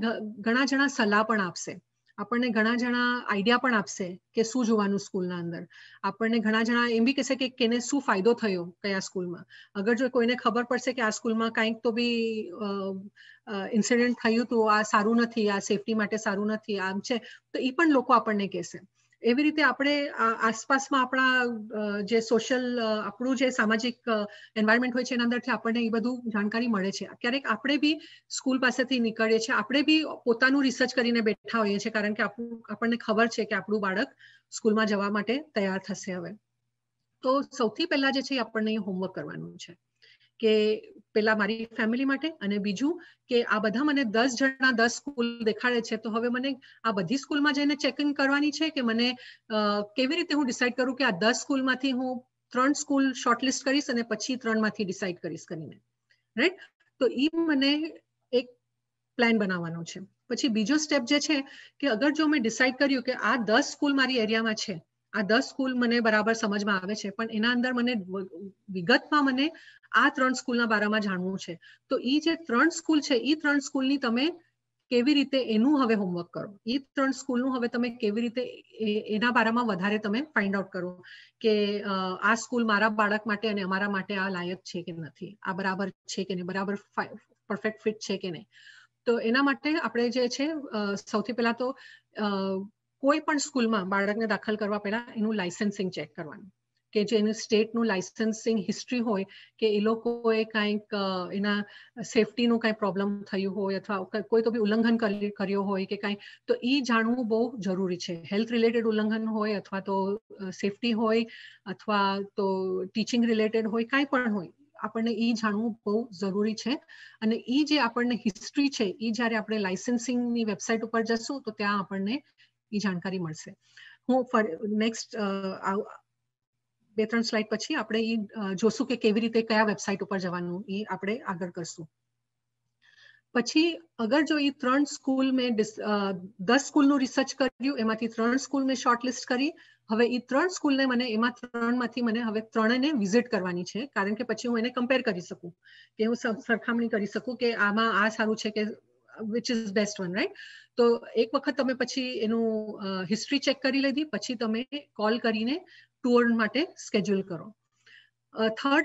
ઘણા જણા સલાહ પણ આપશે આપણને ઘણા જણા આઈડિયા પણ આપશે કે શું જોવાનું સ્કૂલના અંદર આપણને ઘણા જણા એમ બી કહેશે કે કેને શું ફાયદો થયો કયા સ્કૂલમાં અગર જો કોઈને ખબર પડશે કે આ સ્કૂલમાં કાંઈક તો બી ઇન્સિડન્ટ થયું તો આ સારું નથી આ સેફટી માટે સારું નથી આમ છે તો એ પણ લોકો આપણને કહેશે એવી રીતે આપણે આસપાસમાં આપણા જે સોશિયલ આપણું જે સામાજિક એન્વાયરમેન્ટ હોય છે એના અંદરથી આપણને એ બધું જાણકારી મળે છે ક્યારેક આપણે બી સ્કૂલ પાસેથી નીકળીએ છીએ આપણે બી પોતાનું રિસર્ચ કરીને બેઠા હોઈએ છીએ કારણ કે આપણું આપણને ખબર છે કે આપણું બાળક સ્કૂલમાં જવા માટે તૈયાર થશે હવે તો સૌથી પહેલા જે છે આપણને હોમવર્ક કરવાનું છે કે પેલા મારી ફેમિલી માટે અને બીજું કે આ બધા મને દસ જણા દસ સ્કૂલ દેખાડે છે તો હવે મને આ બધી સ્કૂલમાં જઈને ચેકિંગ કરવાની છે કે મને કેવી રીતે હું ડિસાઇડ કરું કે આ દસ સ્કૂલમાંથી હું ત્રણ સ્કૂલ શોર્ટલિસ્ટ કરીશ અને પછી ત્રણમાંથી ડિસાઇડ કરીશ કરીને રાઈટ તો એ મને એક પ્લાન બનાવવાનો છે પછી બીજો સ્ટેપ જે છે કે અગર જો મેં ડિસાઇડ કર્યું કે આ દસ સ્કૂલ મારી એરિયામાં છે આ દસ સ્કૂલ મને બરાબર સમજમાં આવે છે પણ એના અંદર મને વિગતમાં મને આ ત્રણ સ્કૂલના બારામાં જાણવું છે તો એ જે ત્રણ સ્કૂલ છે એ ત્રણ સ્કૂલની તમે કેવી રીતે એનું હવે હોમવર્ક કરો એ ત્રણ સ્કૂલનું હવે તમે કેવી રીતે એના બારામાં વધારે તમે ફાઇન્ડ આઉટ કરો કે આ સ્કૂલ મારા બાળક માટે અને અમારા માટે આ લાયક છે કે નથી આ બરાબર છે કે નહીં બરાબર પરફેક્ટ ફિટ છે કે નહીં તો એના માટે આપણે જે છે સૌથી પહેલા તો કોઈ પણ સ્કૂલમાં બાળકને દાખલ કરવા પહેલા એનું લાયસન્સિંગ ચેક કરવાનું કે જે એનું સ્ટેટનું લાયસન્સિંગ હિસ્ટ્રી હોય કે એ લોકોએ કાંઈક એના સેફટીનું કાંઈ પ્રોબ્લેમ થયું હોય અથવા કોઈ તો બી ઉલ્લંઘન કર્યો હોય કે કાંઈ તો એ જાણવું બહુ જરૂરી છે હેલ્થ રિલેટેડ ઉલ્લંઘન હોય અથવા તો સેફટી હોય અથવા તો ટીચિંગ રિલેટેડ હોય કાંઈ પણ હોય આપણને એ જાણવું બહુ જરૂરી છે અને એ જે આપણને હિસ્ટ્રી છે એ જ્યારે આપણે લાયસન્સિંગની વેબસાઇટ ઉપર જશું તો ત્યાં આપણને એ જાણકારી મળશે હું નેક્સ્ટ બે ત્રણ સ્લાઇડ પછી આપણે એ જોશું કે કેવી રીતે કયા વેબસાઇટ ઉપર જવાનું એ આપણે આગળ કરશું પછી અગર જો એ ત્રણ સ્કૂલ મેં દસ સ્કૂલનું રિસર્ચ કર્યું એમાંથી ત્રણ સ્કૂલ મેં શોર્ટલિસ્ટ કરી હવે એ ત્રણ સ્કૂલને મને એમાં ત્રણમાંથી મને હવે ત્રણેને વિઝિટ કરવાની છે કારણ કે પછી હું એને કમ્પેર કરી શકું કે હું સરખામણી કરી શકું કે આમાં આ સારું છે કે which is best one right તો એક વખત તમે પછી એનું હિસ્ટ્રી ચેક કરી લીધી પછી તમે કોલ કરીને ટુર માટે સ્કેડ્યુલ કરો થર્ડ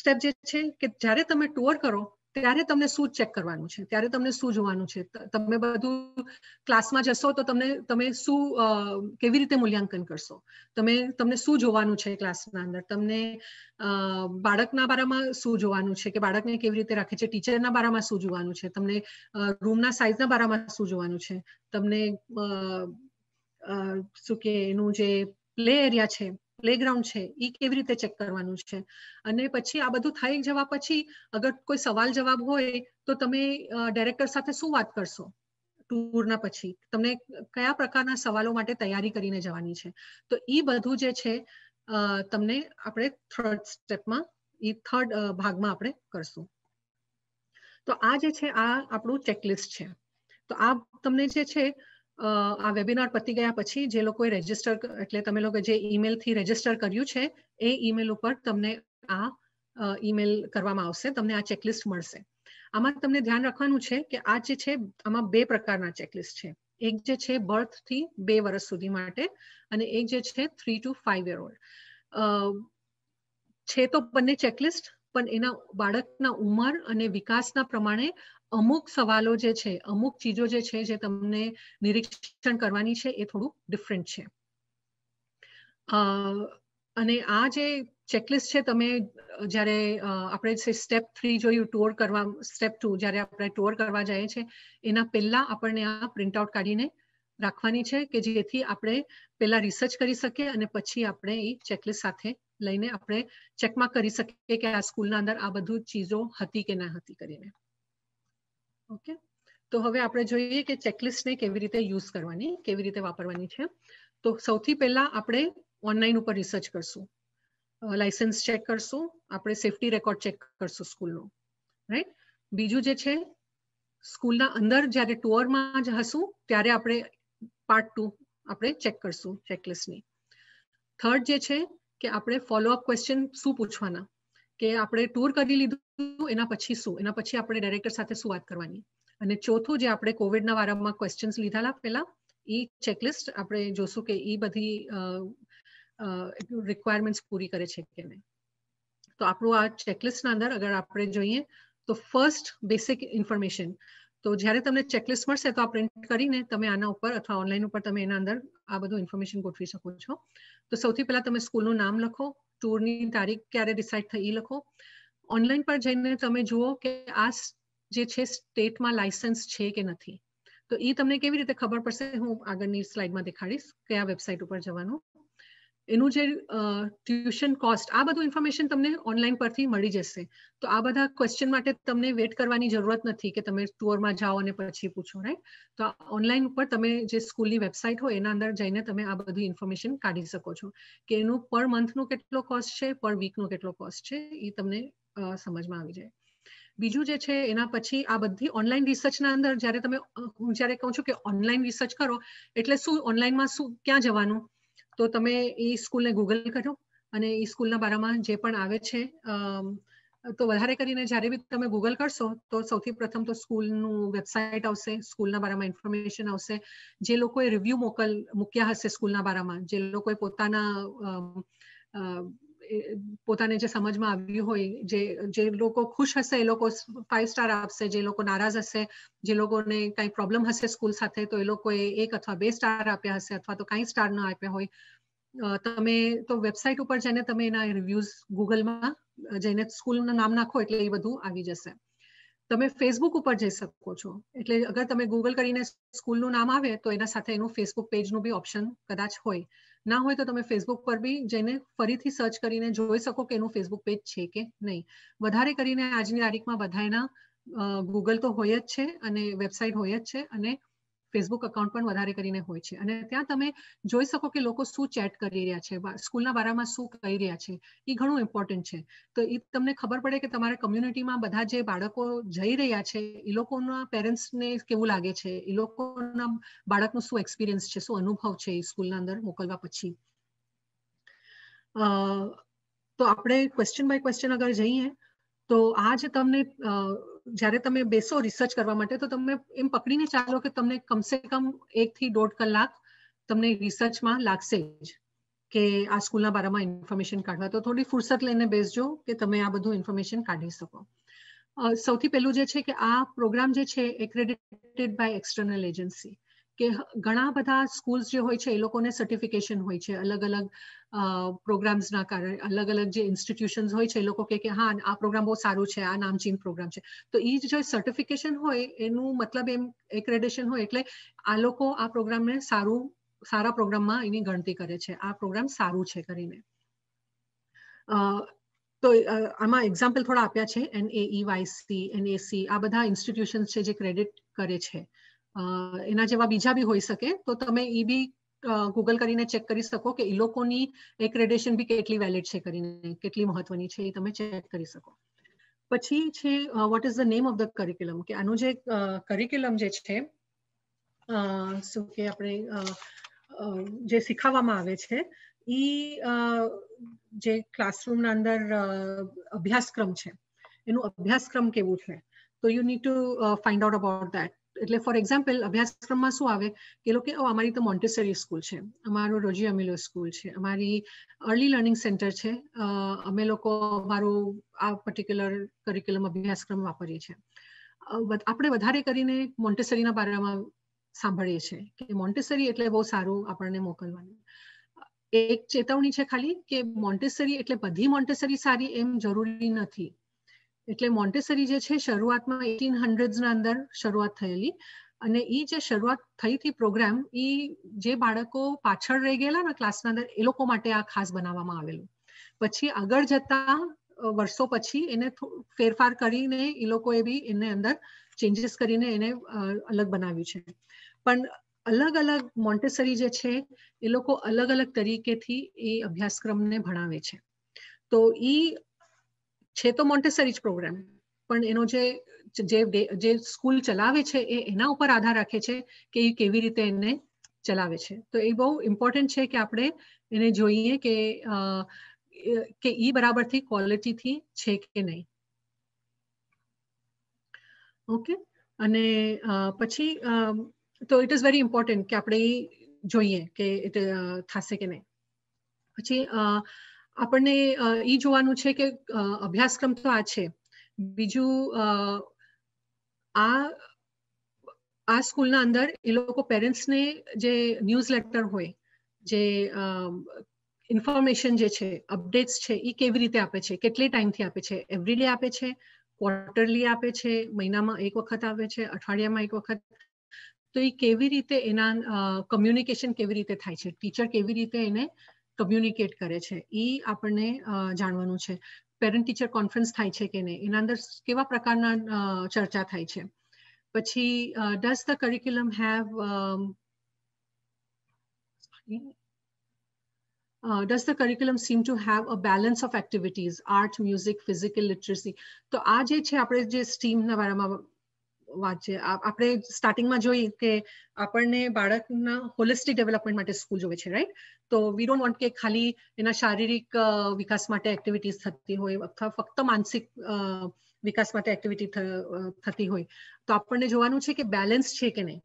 સ્ટેપ જે છે કે જ્યારે તમે ટુર કરો ત્યારે તમને શું ચેક કરવાનું છે ત્યારે તમને શું જોવાનું છે તમે બધું ક્લાસમાં જશો તો તમને તમે શું કેવી રીતે મૂલ્યાંકન કરશો તમે તમને શું જોવાનું છે ક્લાસના અંદર તમને બાળકના બારામાં શું જોવાનું છે કે બાળકને કેવી રીતે રાખે છે ટીચરના બારામાં શું જોવાનું છે તમને રૂમના સાઇઝના બારામાં શું જોવાનું છે તમને શું કે એનું જે પ્લે એરિયા છે પ્લેગ્રાઉન્ડ છે એ કેવી રીતે ચેક કરવાનું છે અને પછી આ બધું થઈ જવા પછી અગર કોઈ સવાલ જવાબ હોય તો તમે ડાયરેક્ટર સાથે શું વાત કરશો ટૂરના પછી તમને કયા પ્રકારના સવાલો માટે તૈયારી કરીને જવાની છે તો એ બધું જે છે તમને આપણે થર્ડ સ્ટેપમાં એ થર્ડ ભાગમાં આપણે કરશું તો આ જે છે આ આપણું ચેકલિસ્ટ છે તો આ તમને જે છે આ વેબિનાર પતી ગયા પછી જે લોકોએ રજીસ્ટર એટલે તમે લોકો જે ઈમેલથી રજીસ્ટર કર્યું છે એ ઈમેલ ઉપર તમને આ ઈમેલ કરવામાં આવશે તમને આ ચેકલિસ્ટ મળશે આમાં તમને ધ્યાન રાખવાનું છે કે આ જે છે આમાં બે પ્રકારના ચેકલિસ્ટ છે એક જે છે બર્થથી બે વર્ષ સુધી માટે અને એક જે છે three to five year old છે તો બંને ચેકલિસ્ટ પણ એના બાળકના ઉંમર અને વિકાસના પ્રમાણે અમુક સવાલો જે છે અમુક ચીજો જે છે જે તમને નિરીક્ષણ કરવાની છે એ થોડું ડિફરન્ટ છે અને આ જે ચેકલિસ્ટ છે તમે જ્યારે આપણે સ્ટેપ થ્રી જોયું ટોર કરવા સ્ટેપ ટુ જ્યારે આપણે ટોર કરવા જઈએ છીએ એના પહેલા આપણને આ પ્રિન્ટઆઉટ કાઢીને રાખવાની છે કે જેથી આપણે પહેલાં રિસર્ચ કરી શકીએ અને પછી આપણે એ ચેકલિસ્ટ સાથે લઈને આપણે ચેકમાં કરી શકીએ કે આ સ્કૂલના અંદર આ બધું ચીજો હતી કે ના હતી કરીને ઓકે તો હવે આપણે જોઈએ કે ચેકલિસ્ટને કેવી રીતે યુઝ કરવાની કેવી રીતે વાપરવાની છે તો સૌથી પહેલા આપણે ઓનલાઈન ઉપર રિસર્ચ કરશું લાયસન્સ ચેક કરશું આપણે સેફટી રેકોર્ડ ચેક કરશું સ્કૂલનો રાઈટ બીજું જે છે સ્કૂલના અંદર જ્યારે ટુઅરમાં જ હશું ત્યારે આપણે પાર્ટ ટુ આપણે ચેક કરશું ચેકલિસ્ટની થર્ડ જે છે કે આપણે ફોલો ફોલોઅપ ક્વેશ્ચન શું પૂછવાના કે આપણે ટૂર કરી લીધું એના પછી શું એના પછી આપણે ડાયરેક્ટર સાથે શું વાત કરવાની અને ચોથું જે આપણે કોવિડના વારામાં ક્વેશ્ચન્સ લીધેલા પહેલા એ ચેકલિસ્ટ આપણે જોશું કે એ બધી રિક્વાયરમેન્ટ્સ પૂરી કરે છે કે નહીં તો આપણું આ ચેકલિસ્ટના અંદર અગર આપણે જોઈએ તો ફર્સ્ટ બેસિક ઇન્ફોર્મેશન તો જ્યારે તમને ચેકલિસ્ટ મળશે તો આ પ્રિન્ટ કરીને તમે આના ઉપર અથવા ઓનલાઈન ઉપર તમે એના અંદર આ બધું ઇન્ફોર્મેશન ગોઠવી શકો છો તો સૌથી પહેલા તમે સ્કૂલનું નામ લખો ટૂરની તારીખ ક્યારે ડિસાઇડ થઈ એ લખો ઓનલાઈન પર જઈને તમે જુઓ કે આ જે છે સ્ટેટમાં લાયસન્સ છે કે નથી તો એ તમને કેવી રીતે ખબર પડશે હું આગળની સ્લાઇડમાં દેખાડીશ કયા વેબસાઇટ ઉપર જવાનું એનું જે ટ્યુશન કોસ્ટ આ બધું ઇન્ફોર્મેશન તમને ઓનલાઈન પરથી મળી જશે તો આ બધા ક્વેશ્ચન માટે તમને વેટ કરવાની જરૂરત નથી કે તમે ટુરમાં જાઓ અને પછી પૂછો રાઈટ તો ઓનલાઈન ઉપર તમે જે સ્કૂલની વેબસાઇટ હોય એના અંદર જઈને તમે આ બધી ઇન્ફોર્મેશન કાઢી શકો છો કે એનું પર મંથનો કેટલો કોસ્ટ છે પર વીકનો કેટલો કોસ્ટ છે એ તમને સમજમાં આવી જાય બીજું જે છે એના પછી આ બધી ઓનલાઈન રિસર્ચના અંદર જ્યારે તમે હું જ્યારે કહું છું કે ઓનલાઈન રિસર્ચ કરો એટલે શું ઓનલાઈનમાં શું ક્યાં જવાનું તો તમે એ સ્કૂલને ગૂગલ કરો અને એ સ્કૂલના બારામાં જે પણ આવે છે તો વધારે કરીને જ્યારે બી તમે ગૂગલ કરશો તો સૌથી પ્રથમ તો સ્કૂલનું વેબસાઇટ આવશે સ્કૂલના બારામાં ઇન્ફોર્મેશન આવશે જે લોકોએ રિવ્યુ મોકલ મૂક્યા હશે સ્કૂલના બારામાં જે લોકોએ પોતાના પોતાને જે સમજમાં આવ્યું હોય જે જે લોકો ખુશ હશે એ લોકો ફાઇવ સ્ટાર આપશે જે લોકો નારાજ હશે જે લોકોને કાંઈ પ્રોબ્લેમ હશે સ્કૂલ સાથે તો એ લોકોએ એક અથવા બે સ્ટાર આપ્યા હશે અથવા તો કાંઈ સ્ટાર ન આપ્યા હોય તમે તો વેબસાઇટ ઉપર જઈને તમે એના રિવ્યુઝ ગૂગલમાં જઈને સ્કૂલનું નામ નાખો એટલે એ બધું આવી જશે તમે ફેસબુક ઉપર જઈ શકો છો એટલે અગર તમે ગૂગલ કરીને સ્કૂલનું નામ આવે તો એના સાથે એનું ફેસબુક પેજનું બી ઓપ્શન કદાચ હોય ના હોય તો તમે ફેસબુક પર બી જઈને ફરીથી સર્ચ કરીને જોઈ શકો કે એનું ફેસબુક પેજ છે કે નહીં વધારે કરીને આજની તારીખમાં બધા એના ગૂગલ તો હોય જ છે અને વેબસાઇટ હોય જ છે અને ફેસબુક અકાઉન્ટ પણ વધારે કરીને હોય છે અને ત્યાં તમે જોઈ શકો કે લોકો શું ચેટ કરી રહ્યા છે સ્કૂલના બારામાં શું કહી રહ્યા છે એ ઘણું ઇમ્પોર્ટન્ટ છે તો એ તમને ખબર પડે કે તમારે કમ્યુનિટીમાં બધા જે બાળકો જઈ રહ્યા છે એ લોકોના પેરેન્ટ્સને કેવું લાગે છે એ લોકોના બાળકનું શું એક્સપિરિયન્સ છે શું અનુભવ છે એ સ્કૂલના અંદર મોકલવા પછી તો આપણે ક્વેશ્ચન બાય ક્વેશ્ચન અગર જઈએ તો આ આજ તમને જ્યારે તમે બેસો રિસર્ચ કરવા માટે તો તમે એમ પકડીને ચાલો કે તમને કમસે કમ એક થી દોઢ કલાક તમને રિસર્ચમાં લાગશે જ કે આ સ્કૂલના બારામાં ઇન્ફોર્મેશન કાઢવા તો થોડી ફુરસત લઈને બેસજો કે તમે આ બધું ઇન્ફોર્મેશન કાઢી શકો સૌથી પહેલું જે છે કે આ પ્રોગ્રામ જે છે એ ક્રેડિટેડ બાય એક્સટર્નલ એજન્સી કે ઘણા બધા સ્કૂલ્સ જે હોય છે એ લોકોને સર્ટિફિકેશન હોય છે અલગ અલગ પ્રોગ્રામ્સના કારણે અલગ અલગ જે ઇન્સ્ટિટ્યુશન્સ હોય છે એ લોકો કે હા આ પ્રોગ્રામ બહુ સારું છે આ નામચીન પ્રોગ્રામ છે તો એ જે સર્ટિફિકેશન હોય એનું મતલબ એમ એક્રેડેશન હોય એટલે આ લોકો આ પ્રોગ્રામને સારું સારા પ્રોગ્રામમાં એની ગણતી કરે છે આ પ્રોગ્રામ સારું છે કરીને તો આમાં એક્ઝામ્પલ થોડા આપ્યા છે N A Y C N AC આ બધા ઇન્સ્ટિટ્યુશન્સ છે જે ક્રેડિટ કરે છે એના જેવા બીજા બી હોઈ શકે તો તમે એ બી ગૂગલ કરીને ચેક કરી શકો કે એ લોકોની એક્રેડેશન બી કેટલી વેલિડ છે કરીને કેટલી મહત્વની છે એ તમે ચેક કરી શકો પછી છે what is the name of the curriculum કે આનું જે કરિક્યુલમ જે છે શું કે આપણે જે શીખવવામાં આવે છે એ જે ક્લાસરૂમના અંદર અભ્યાસક્રમ છે એનું અભ્યાસક્રમ કેવું છે તો you need to find out about that એટલે ફોર એક્ઝામ્પલ અભ્યાસક્રમમાં શું આવે કે લોકો ઓ અમારી તો મોન્ટેસરી સ્કૂલ છે અમારો રોજી અમીલો સ્કૂલ છે અમારી અર્લી લર્નિંગ સેન્ટર છે અમે લોકો અમારું આ પર્ટિક્યુલર કરિક્યુલમ અભ્યાસક્રમ વાપરીએ છીએ આપણે વધારે કરીને મોન્ટેસરીના બારામાં સાંભળીએ છીએ કે મોન્ટેસરી એટલે બહુ સારું આપણને મોકલવાનું એક ચેતવણી છે ખાલી કે મોન્ટેસરી એટલે બધી મોન્ટેસરી સારી એમ જરૂરી નથી એટલે મોન્ટેસરી જે છે શરૂઆતમાં એટીન હંડ્રેડ્સના અંદર શરૂઆત થયેલી અને એ જે શરૂઆત થઈ હતી પ્રોગ્રામ એ જે બાળકો પાછળ રહી ગયેલા ને ક્લાસના અંદર એ લોકો માટે આ ખાસ બનાવવામાં આવેલું પછી આગળ જતા વર્ષો પછી એને ફેરફાર કરીને એ લોકોએ બી એને અંદર ચેન્જીસ કરીને એને અલગ બનાવ્યું છે પણ અલગ અલગ મોન્ટેસરી જે છે એ લોકો અલગ અલગ તરીકેથી એ અભ્યાસક્રમને ભણાવે છે તો એ છે તો મોન્ટેસરી પ્રોગ્રામ પણ એનો જે જે જે સ્કૂલ ચલાવે છે એ એના ઉપર આધાર રાખે છે કે એ કેવી રીતે એને ચલાવે છે તો એ બહુ ઇમ્પોર્ટન્ટ છે કે આપણે એને જોઈએ કે કે ઈ બરાબરથી ક્વોલિટીથી છે કે નહીં ઓકે અને પછી તો ઇટ ઇઝ વેરી ઇમ્પોર્ટન્ટ કે આપણે જોઈએ કે ઇટ થશે કે નહીં પછી આપણને એ જોવાનું છે કે અભ્યાસક્રમ તો આ છે બીજું આ આ સ્કૂલના અંદર એ લોકો પેરેન્ટ્સને જે ન્યૂઝ ન્યૂઝલેટર હોય જે ઇન્ફોર્મેશન જે છે અપડેટ્સ છે એ કેવી રીતે આપે છે કેટલી ટાઈમથી આપે છે એવરીડે આપે છે ક્વાર્ટરલી આપે છે મહિનામાં એક વખત આવે છે અઠવાડિયામાં એક વખત તો એ કેવી રીતે એના કમ્યુનિકેશન કેવી રીતે થાય છે ટીચર કેવી રીતે એને કમ્યુનિકેટ કરે છે એ આપણને જાણવાનું છે પેરેન્ટ ટીચર કોન્ફરન્સ થાય છે કે નહીં એના અંદર કેવા પ્રકારના ચર્ચા થાય છે પછી does the curriculum have Uh, does the seem to have have a balance of activities art music physical તો આ જે છે આપણે જે સ્ટીમના બારામાં વાંચીએ આપણે સ્ટાર્ટિંગમાં જોઈએ કે આપણને બાળકના હોલિસ્ટિક ડેવલપમેન્ટ માટે સ્કૂલ જોવે છે રાઈટ તો વી ડોન્ટ વોન્ટ કે ખાલી એના શારીરિક વિકાસ માટે એક્ટિવિટીઝ થતી હોય અથવા ફક્ત માનસિક વિકાસ માટે એક્ટિવિટી થતી હોય તો આપણને જોવાનું છે કે બેલેન્સ છે કે નહીં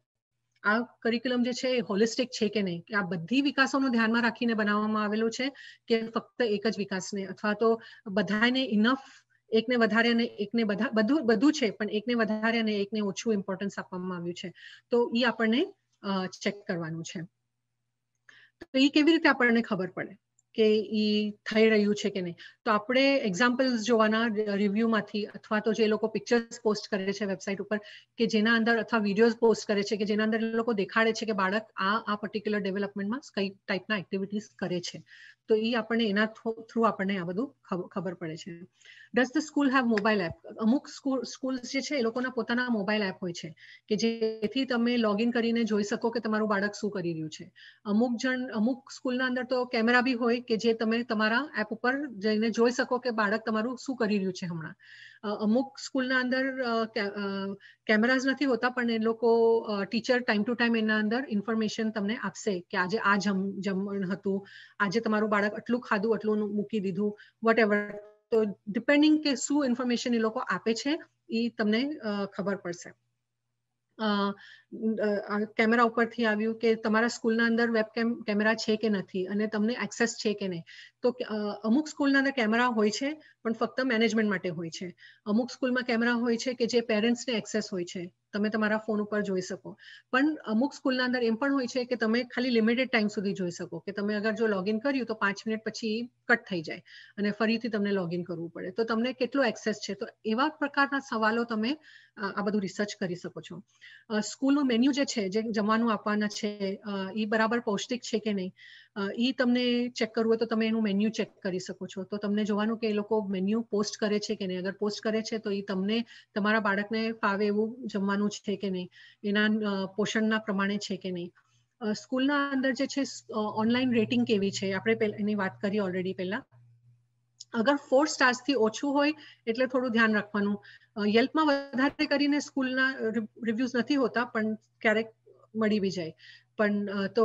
આ કરિક્યુલમ જે છે એ હોલિસ્ટિક છે કે નહીં કે આ બધી વિકાસોનું ધ્યાનમાં રાખીને બનાવવામાં આવેલું છે કે ફક્ત એક જ વિકાસને અથવા તો બધાને ઇનફ એકને વધારે અને એકને બધા બધું બધું છે પણ એકને વધારે અને એકને ઓછું ઇમ્પોર્ટન્સ આપવામાં આવ્યું છે તો એ આપણને ચેક કરવાનું છે તો એ કેવી રીતે આપણને ખબર પડે કે એ થઈ રહ્યું છે કે નહીં તો આપણે એક્ઝામ્પલ્સ જોવાના રિવ્યુમાંથી અથવા તો જે લોકો પિક્ચર્સ પોસ્ટ કરે છે વેબસાઇટ ઉપર કે જેના અંદર અથવા વિડીયોઝ પોસ્ટ કરે છે કે જેના અંદર એ લોકો દેખાડે છે કે બાળક આ આ પર્ટિક્યુલર ડેવલપમેન્ટમાં કઈ ટાઈપના એક્ટિવિટીઝ કરે છે તો એ આપણને એના થ્રુ આપણને આ બધું ખબર પડે છે does the school have mobile app અમુક સ્કૂલ સ્કૂલ્સ જે છે એ લોકોના પોતાના મોબાઈલ એપ હોય છે કે જેથી તમે લોગિન કરીને જોઈ શકો કે તમારું બાળક શું કરી રહ્યું છે અમુક જણ અમુક સ્કૂલના અંદર તો કેમેરા બી હોય કે જે તમે તમારા એપ ઉપર જઈને જોઈ શકો કે બાળક તમારું શું કરી રહ્યું છે હમણાં અમુક સ્કૂલના અંદર કેમેરાઝ નથી હોતા પણ એ લોકો ટીચર ટાઈમ ટુ ટાઈમ એના અંદર ઇન્ફોર્મેશન તમને આપશે કે આજે આ જમ જમણ હતું આજે તમારું બાળક આટલું ખાધું આટલું મૂકી દીધું વોટ એવર તો ડિપેન્ડિંગ કે શું ઇન્ફોર્મેશન એ લોકો આપે છે એ તમને ખબર પડશે કેમેરા ઉપરથી આવ્યું કે તમારા સ્કૂલના અંદર વેબ કેમેરા છે કે નથી અને તમને એક્સેસ છે કે નહીં તો અમુક સ્કૂલના અંદર કેમેરા હોય છે પણ ફક્ત મેનેજમેન્ટ માટે હોય છે અમુક સ્કૂલમાં કેમેરા હોય છે કે જે પેરેન્ટ્સને એક્સેસ હોય છે તમે તમારા ફોન ઉપર જોઈ શકો પણ અમુક સ્કૂલના અંદર એમ પણ હોય છે કે તમે ખાલી લિમિટેડ ટાઈમ સુધી જોઈ શકો કે તમે અગર જો લોગિન કર્યું તો પાંચ મિનિટ પછી કટ થઈ જાય અને ફરીથી તમને લોગિન કરવું પડે તો તમને કેટલો એક્સેસ છે તો એવા પ્રકારના સવાલો તમે આ બધું રિસર્ચ કરી શકો છો સ્કૂલનું નું મેન્યુ જે છે જે જમવાનું આપવાના છે એ બરાબર પૌષ્ટિક છે કે નહીં એ તમને ચેક કરવું હોય તો તમે એનું મેન્યુ ચેક કરી શકો છો તો તમને જોવાનું કે એ લોકો મેન્યુ પોસ્ટ કરે છે કે નહીં અગર પોસ્ટ કરે છે તો એ તમને તમારા બાળકને ફાવે એવું જમવાનું છે કે નહીં એના પોષણના પ્રમાણે છે કે નહીં સ્કૂલના અંદર જે છે ઓનલાઈન રેટિંગ કેવી છે આપણે એની વાત કરી ઓલરેડી પહેલા અગર ફોર સ્ટાર્સ થી ઓછું હોય એટલે થોડું ધ્યાન રાખવાનું યેલ્પમાં વધારે કરીને સ્કૂલના રિવ્યુઝ નથી હોતા પણ ક્યારેક મળી બી જાય પણ તો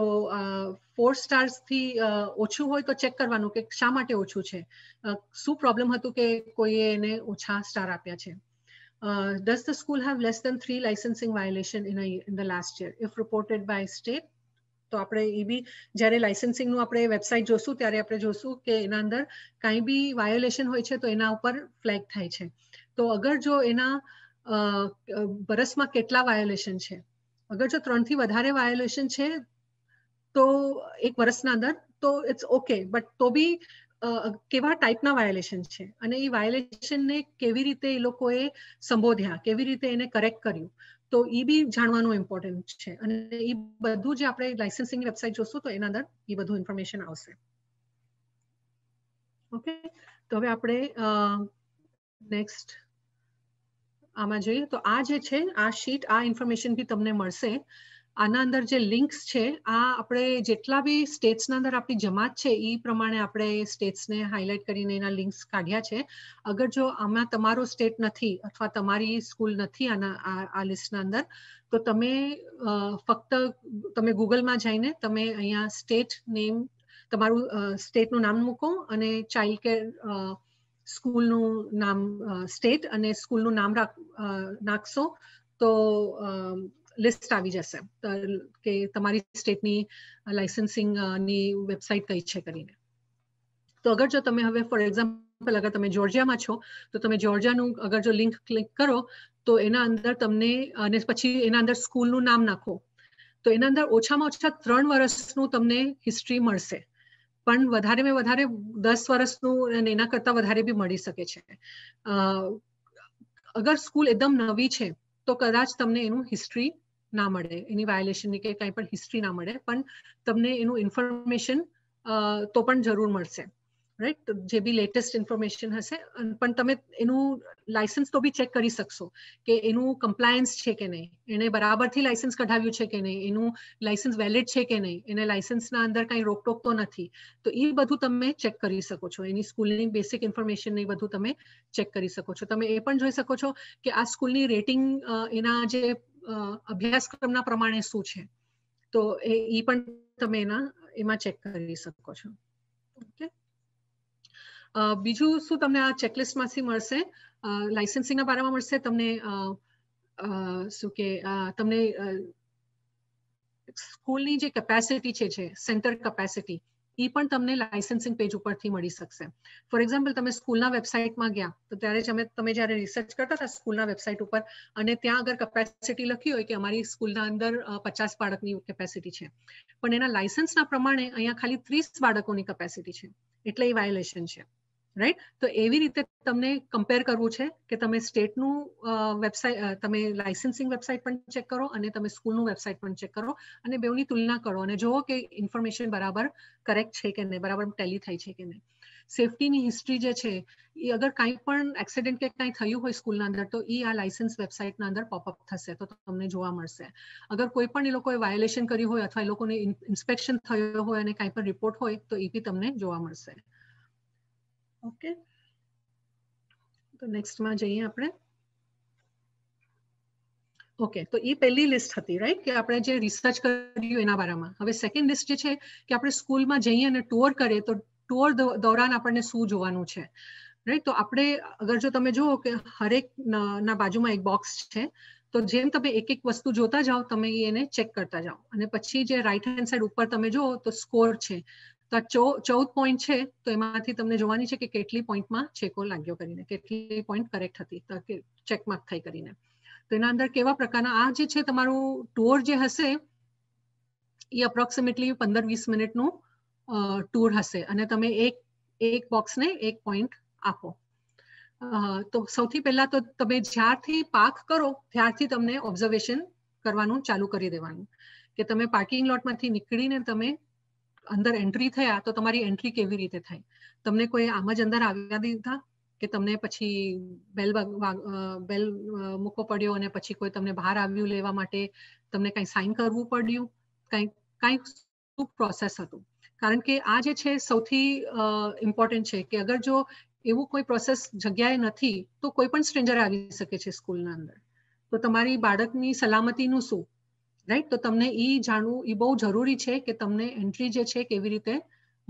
ફોર થી ઓછું હોય તો ચેક કરવાનું કે શા માટે ઓછું છે શું પ્રોબ્લેમ હતું કે કોઈએ એને ઓછા સ્ટાર આપ્યા છે Does school school less less three licensing licensing violation in, a, in the last year? If reported તો આપણે એ બી જ્યારે લાઇસન્સિંગનું આપણે વેબસાઇટ જોશું ત્યારે આપણે જોશું કે એના અંદર કાંઈ બી વાયોલેશન હોય છે તો એના ઉપર ફ્લેગ થાય છે તો અગર જો એના વરસમાં કેટલા વાયોલેશન છે અગર જો ત્રણથી વધારે વાયોલેશન છે તો એક વર્ષના અંદર તો ઇટ્સ ઓકે બટ તો બી કેવા ટાઈપના વાયોલેશન છે અને એ વાયોલેશનને કેવી રીતે એ લોકોએ સંબોધ્યા કેવી રીતે એને કરેક્ટ કર્યું તો એ બી જાણવાનું ઇમ્પોર્ટન્ટ છે અને એ બધું જે આપણે લાઇસન્સિંગ વેબસાઇટ જોશું તો એના અંદર એ બધું ઇન્ફોર્મેશન આવશે ઓકે તો હવે આપણે નેક્સ્ટ આમાં જોઈએ તો આ જે છે આ શીટ આ ઇન્ફોર્મેશન બી તમને મળશે આના અંદર જે લિંક્સ છે આ આપણે જેટલા બી સ્ટેટ્સના અંદર આપણી જમાત છે એ પ્રમાણે આપણે સ્ટેટ્સને હાઇલાઇટ કરીને એના લિંક્સ કાઢ્યા છે અગર જો આમાં તમારો સ્ટેટ નથી અથવા તમારી સ્કૂલ નથી આના આ લિસ્ટના અંદર તો તમે ફક્ત તમે ગૂગલમાં જઈને તમે અહીંયા સ્ટેટ નેમ તમારું સ્ટેટનું નામ મૂકો અને ચાઇલ્ડ કેર સ્કૂલનું નામ સ્ટેટ અને સ્કૂલનું નામ રાખ નાખશો તો લિસ્ટ આવી જશે કે તમારી સ્ટેટની લાઇસન્સિંગની વેબસાઇટ કઈ છે કરીને તો અગર જો તમે હવે ફોર એક્ઝામ્પલ અગર તમે જોર્જિયામાં છો તો તમે જોર્જિયાનું અગર જો લિંક ક્લિક કરો તો એના અંદર તમને અને પછી એના અંદર સ્કૂલનું નામ નાખો તો એના અંદર ઓછામાં ઓછા ત્રણ વર્ષનું તમને હિસ્ટ્રી મળશે પણ વધારે મેં વધારે દસ વર્ષનું અને એના કરતાં વધારે બી મળી શકે છે અગર સ્કૂલ એકદમ નવી છે તો કદાચ તમને એનું હિસ્ટ્રી ના મળે એની વાયોલેશનની કે કંઈ પણ હિસ્ટ્રી ના મળે પણ તમને એનું ઇન્ફોર્મેશન તો પણ જરૂર મળશે રાઈટ જે બી લેટેસ્ટ ઇન્ફોર્મેશન હશે પણ તમે એનું લાયસન્સ તો બી ચેક કરી શકશો કે એનું કમ્પ્લાયન્સ છે કે નહીં એને બરાબરથી લાયસન્સ કઢાવ્યું છે કે નહીં એનું લાયસન્સ વેલિડ છે કે નહીં એને લાયસન્સના અંદર કાંઈ રોકટોક તો નથી તો એ બધું તમે ચેક કરી શકો છો એની સ્કૂલની બેસિક ઇન્ફોર્મેશન એ બધું તમે ચેક કરી શકો છો તમે એ પણ જોઈ શકો છો કે આ સ્કૂલની રેટિંગ એના જે અભ્યાસક્રમના પ્રમાણે શું છે તો એ પણ તમે એના એમાં ચેક કરી શકો છો ઓકે બીજું શું તમને આ ચેકલિસ્ટમાંથી મળશે લાઇસન્સિંગના બારામાં મળશે તમને શું કે તમને સ્કૂલની જે કેપેસિટી છે સેન્ટર કેપેસિટી એ પણ તમને લાયસન્સિંગ પેજ ઉપરથી મળી શકશે ફોર એક્ઝામ્પલ તમે સ્કૂલના વેબસાઇટમાં ગયા તો ત્યારે જ અમે તમે જ્યારે રિસર્ચ કરતા હતા સ્કૂલના વેબસાઇટ ઉપર અને ત્યાં આગળ કેપેસિટી લખી હોય કે અમારી સ્કૂલના અંદર પચાસ બાળકની કેપેસિટી છે પણ એના લાયસન્સના પ્રમાણે અહીંયા ખાલી ત્રીસ બાળકોની કેપેસિટી છે એટલે એ વાયોલેશન છે રાઈટ તો એવી રીતે તમને કમ્પેર કરવું છે કે તમે સ્ટેટનું વેબસાઇટ તમે લાઇસન્સિંગ વેબસાઇટ પણ ચેક કરો અને તમે સ્કૂલનું વેબસાઇટ પણ ચેક કરો અને બેઉની તુલના કરો અને જુઓ કે ઇન્ફોર્મેશન બરાબર કરેક્ટ છે કે નહીં બરાબર ટેલી થાય છે કે નહીં સેફટીની હિસ્ટ્રી જે છે એ અગર કાંઈ પણ એક્સિડન્ટ કે કાંઈ થયું હોય સ્કૂલના અંદર તો એ આ લાઇસન્સ વેબસાઇટના અંદર પોપઅપ થશે તો તમને જોવા મળશે અગર કોઈ પણ એ લોકોએ વાયોલેશન કર્યું હોય અથવા એ લોકોને ઇન્સ્પેક્શન થયો હોય અને કાંઈ પણ રિપોર્ટ હોય તો એ બી તમને જોવા મળશે ઓકે તો નેક્સ્ટમાં જઈએ આપણે ઓકે તો એ પહેલી લિસ્ટ હતી રાઈટ કે આપણે જે રિસર્ચ કર્યું એના બારામાં હવે સેકન્ડ લિસ્ટ જે છે કે આપણે સ્કૂલમાં જઈએ અને ટુર કરીએ તો ટુર દોરાન આપણને શું જોવાનું છે રાઈટ તો આપણે અગર જો તમે જુઓ કે હરેક ના બાજુમાં એક બોક્સ છે તો જેમ તમે એક એક વસ્તુ જોતા જાઓ તમે એને ચેક કરતા જાઓ અને પછી જે રાઈટ હેન્ડ સાઈડ ઉપર તમે જુઓ તો સ્કોર છે તો આ ચૌદ પોઈન્ટ છે તો એમાંથી તમને જોવાની છે કે કેટલી પોઈન્ટમાં છેકો લાગ્યો કરીને કેટલી પોઈન્ટ કરેક્ટ હતી તો ચેકમાર્ક થઈ કરીને તો એના અંદર કેવા પ્રકારના આ જે છે તમારું ટૂર જે હશે એ અપ્રોક્સિમેટલી પંદર વીસ મિનિટનું ટૂર હશે અને તમે એક એક બોક્સને એક પોઈન્ટ આપો તો સૌથી પહેલા તો તમે જ્યારથી પાક કરો ત્યારથી તમને ઓબ્ઝર્વેશન કરવાનું ચાલુ કરી દેવાનું કે તમે પાર્કિંગ લોટમાંથી નીકળીને તમે અંદર એન્ટ્રી થયા તો તમારી એન્ટ્રી કેવી રીતે થાય તમને કોઈ આમ જ અંદર આવ્યા દીધા કે તમને પછી બેલ બેલ મૂકવો પડ્યો અને પછી કોઈ તમને બહાર આવ્યું લેવા માટે તમને કંઈ સાઇન કરવું પડ્યું કંઈ કંઈ પ્રોસેસ હતું કારણ કે આ જે છે સૌથી ઇમ્પોર્ટન્ટ છે કે અગર જો એવું કોઈ પ્રોસેસ જગ્યાએ નથી તો કોઈ પણ સ્ટ્રેન્જર આવી શકે છે સ્કૂલના અંદર તો તમારી બાળકની સલામતીનું શું રાઈટ તો તમને એ જાણવું એ બહુ જરૂરી છે કે તમને એન્ટ્રી જે છે કેવી રીતે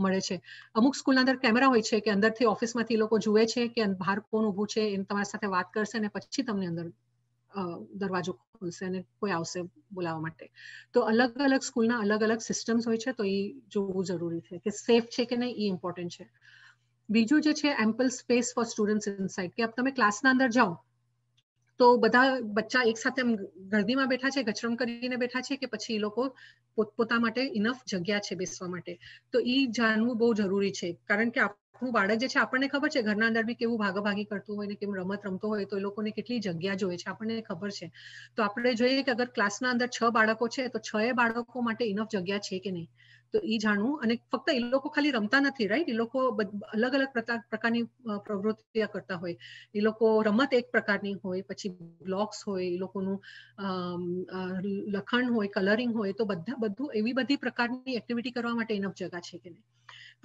મળે છે અમુક સ્કૂલના અંદર કેમેરા હોય છે કે અંદરથી ઓફિસમાંથી એ લોકો જુએ છે કે બહાર કોણ ઊભું છે એ તમારી સાથે વાત કરશે અને પછી તમને અંદર દરવાજો ખોલશે અને કોઈ આવશે બોલાવવા માટે તો અલગ અલગ સ્કૂલના અલગ અલગ સિસ્ટમ્સ હોય છે તો એ જોવું જરૂરી છે કે સેફ છે કે નહીં એ ઇમ્પોર્ટન્ટ છે બીજું જે છે ample space for students inside કે તમે ક્લાસના અંદર જાઓ તો બધા બચ્ચા એક સાથે ગરદીમાં બેઠા છે ગચરમ કરીને બેઠા છે કે પછી એ લોકો પોતપોતા માટે ઇનફ જગ્યા છે બેસવા માટે તો એ જાણવું બહુ જરૂરી છે કારણ કે આપણું બાળક જે છે આપણને ખબર છે ઘરના અંદર બી કેવું ભાગાભાગી કરતું હોય ને કેમ રમત રમતો હોય તો એ લોકોને કેટલી જગ્યા જોઈએ છે આપણને ખબર છે તો આપણે જોઈએ કે અગર ક્લાસના અંદર છ બાળકો છે તો છ બાળકો માટે ઇનફ જગ્યા છે કે નહીં તો એ જાણવું અને ફક્ત એ લોકો ખાલી રમતા નથી રાઈટ એ લોકો અલગ અલગ પ્રકારની પ્રવૃત્તિઓ કરતા હોય એ લોકો રમત એક પ્રકારની હોય પછી બ્લોગ્સ હોય એ લોકોનું લખણ હોય કલરિંગ હોય તો બધા બધું એવી બધી પ્રકારની એક્ટિવિટી કરવા માટે એનફ જગા છે કે નહીં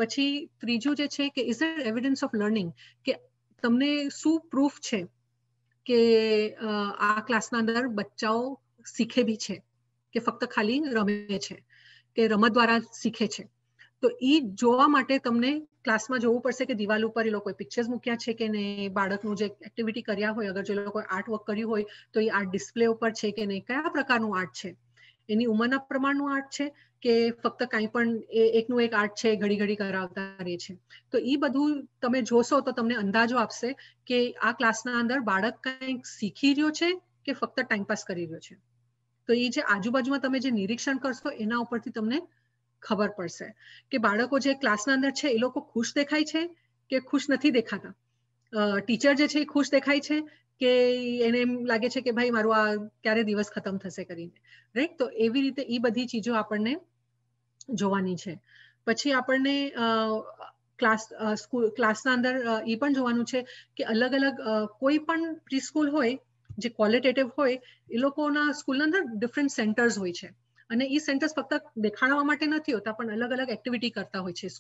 પછી ત્રીજું જે છે કે is it evidence of learning કે તમને શું પ્રૂફ છે કે આ ક્લાસના અંદર બચ્ચાઓ શીખે બી છે કે ફક્ત ખાલી રમે છે કે રમત દ્વારા શીખે છે તો એ જોવા માટે તમને ક્લાસમાં જોવું પડશે કે દિવાલ ઉપર એ લોકોએ પિક્ચર્સ મૂક્યા છે કે નહીં બાળકનું જે એક્ટિવિટી કર્યા હોય અગર જો લોકોએ આર્ટ વર્ક કર્યું હોય તો એ આર્ટ ડિસ્પ્લે ઉપર છે કે નહીં કયા પ્રકારનું આર્ટ છે એની ઉંમરના પ્રમાણનું આર્ટ છે કે ફક્ત કાંઈ પણ એ એકનું એક આર્ટ છે ઘડી ઘડી કરાવતા રહે છે તો એ બધું તમે જોશો તો તમને અંદાજો આપશે કે આ ક્લાસના અંદર બાળક કંઈક શીખી રહ્યો છે કે ફક્ત ટાઈમપાસ કરી રહ્યો છે તો એ જે આજુબાજુમાં તમે જે નિરીક્ષણ કરશો એના ઉપરથી તમને ખબર પડશે કે બાળકો જે ક્લાસના અંદર છે એ લોકો ખુશ દેખાય છે કે ખુશ નથી દેખાતા ટીચર જે છે એ ખુશ દેખાય છે કે એને એમ લાગે છે કે ભાઈ મારું આ ક્યારે દિવસ ખતમ થશે કરીને રાઈટ તો એવી રીતે એ બધી ચીજો આપણને જોવાની છે પછી આપણને ક્લાસ સ્કૂલ ક્લાસના અંદર એ પણ જોવાનું છે કે અલગ અલગ કોઈ પણ પ્રી સ્કૂલ હોય જે ક્વોલિટેટિવ હોય એ લોકોના સ્કૂલના અંદર ડિફરન્ટ સેન્ટર્સ હોય છે અને એ સેન્ટર્સ ફક્ત દેખાડવા માટે નથી હોતા પણ અલગ અલગ એક્ટિવિટી કરતા હોય છે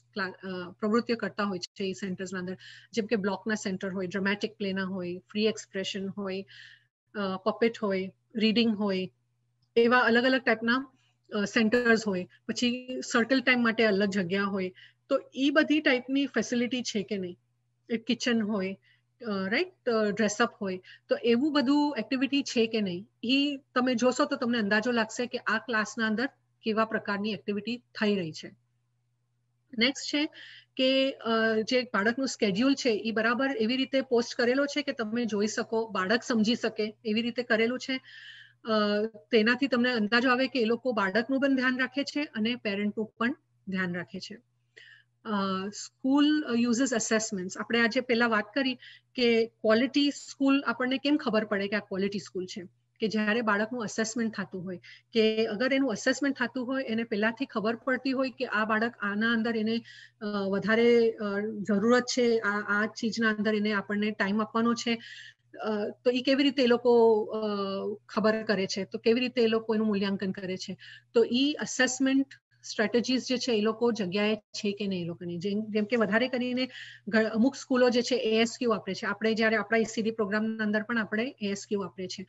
પ્રવૃત્તિઓ કરતા હોય છે એ સેન્ટર્સના અંદર જેમ કે બ્લોકના સેન્ટર હોય ડ્રામેટિક પ્લેના હોય ફ્રી એક્સપ્રેશન હોય પપેટ હોય રીડિંગ હોય એવા અલગ અલગ ટાઈપના સેન્ટર્સ હોય પછી સર્કલ ટાઈમ માટે અલગ જગ્યા હોય તો એ બધી ટાઈપની ફેસિલિટી છે કે નહીં કિચન હોય રાઈટ ડ્રેસઅપ હોય તો એવું બધું એક્ટિવિટી છે કે નહીં એ તમે જોશો તો તમને અંદાજો લાગશે કે આ ક્લાસના અંદર કેવા પ્રકારની એક્ટિવિટી થઈ રહી છે નેક્સ્ટ છે કે જે બાળકનું સ્કેડ્યુલ છે એ બરાબર એવી રીતે પોસ્ટ કરેલો છે કે તમે જોઈ શકો બાળક સમજી શકે એવી રીતે કરેલું છે તેનાથી તમને અંદાજો આવે કે એ લોકો બાળકનું પણ ધ્યાન રાખે છે અને પેરેન્ટનું પણ ધ્યાન રાખે છે સ્કૂલ યુઝિસ અસેસમેન્ટ્સ આપણે આજે પહેલા વાત કરી કે ક્વોલિટી સ્કૂલ આપણને કેમ ખબર પડે કે આ ક્વોલિટી સ્કૂલ છે કે જ્યારે બાળકનું અસેસમેન્ટ થતું હોય કે અગર એનું અસેસમેન્ટ થતું હોય એને પહેલાંથી ખબર પડતી હોય કે આ બાળક આના અંદર એને વધારે જરૂરત છે આ આ ચીજના અંદર એને આપણને ટાઈમ આપવાનો છે તો એ કેવી રીતે એ લોકો ખબર કરે છે તો કેવી રીતે એ લોકો એનું મૂલ્યાંકન કરે છે તો એ અસેસમેન્ટ સ્ટ્રેટેજીસ જે છે એ લોકો જગ્યાએ છે કે નહીં એ લોકોની જેમ કે વધારે કરીને અમુક સ્કૂલો જે છે એએસક્યુ વાપરે છે આપણે જ્યારે આપણા ઈસીડી પ્રોગ્રામના અંદર પણ આપણે એએસક્યુ વાપરે છે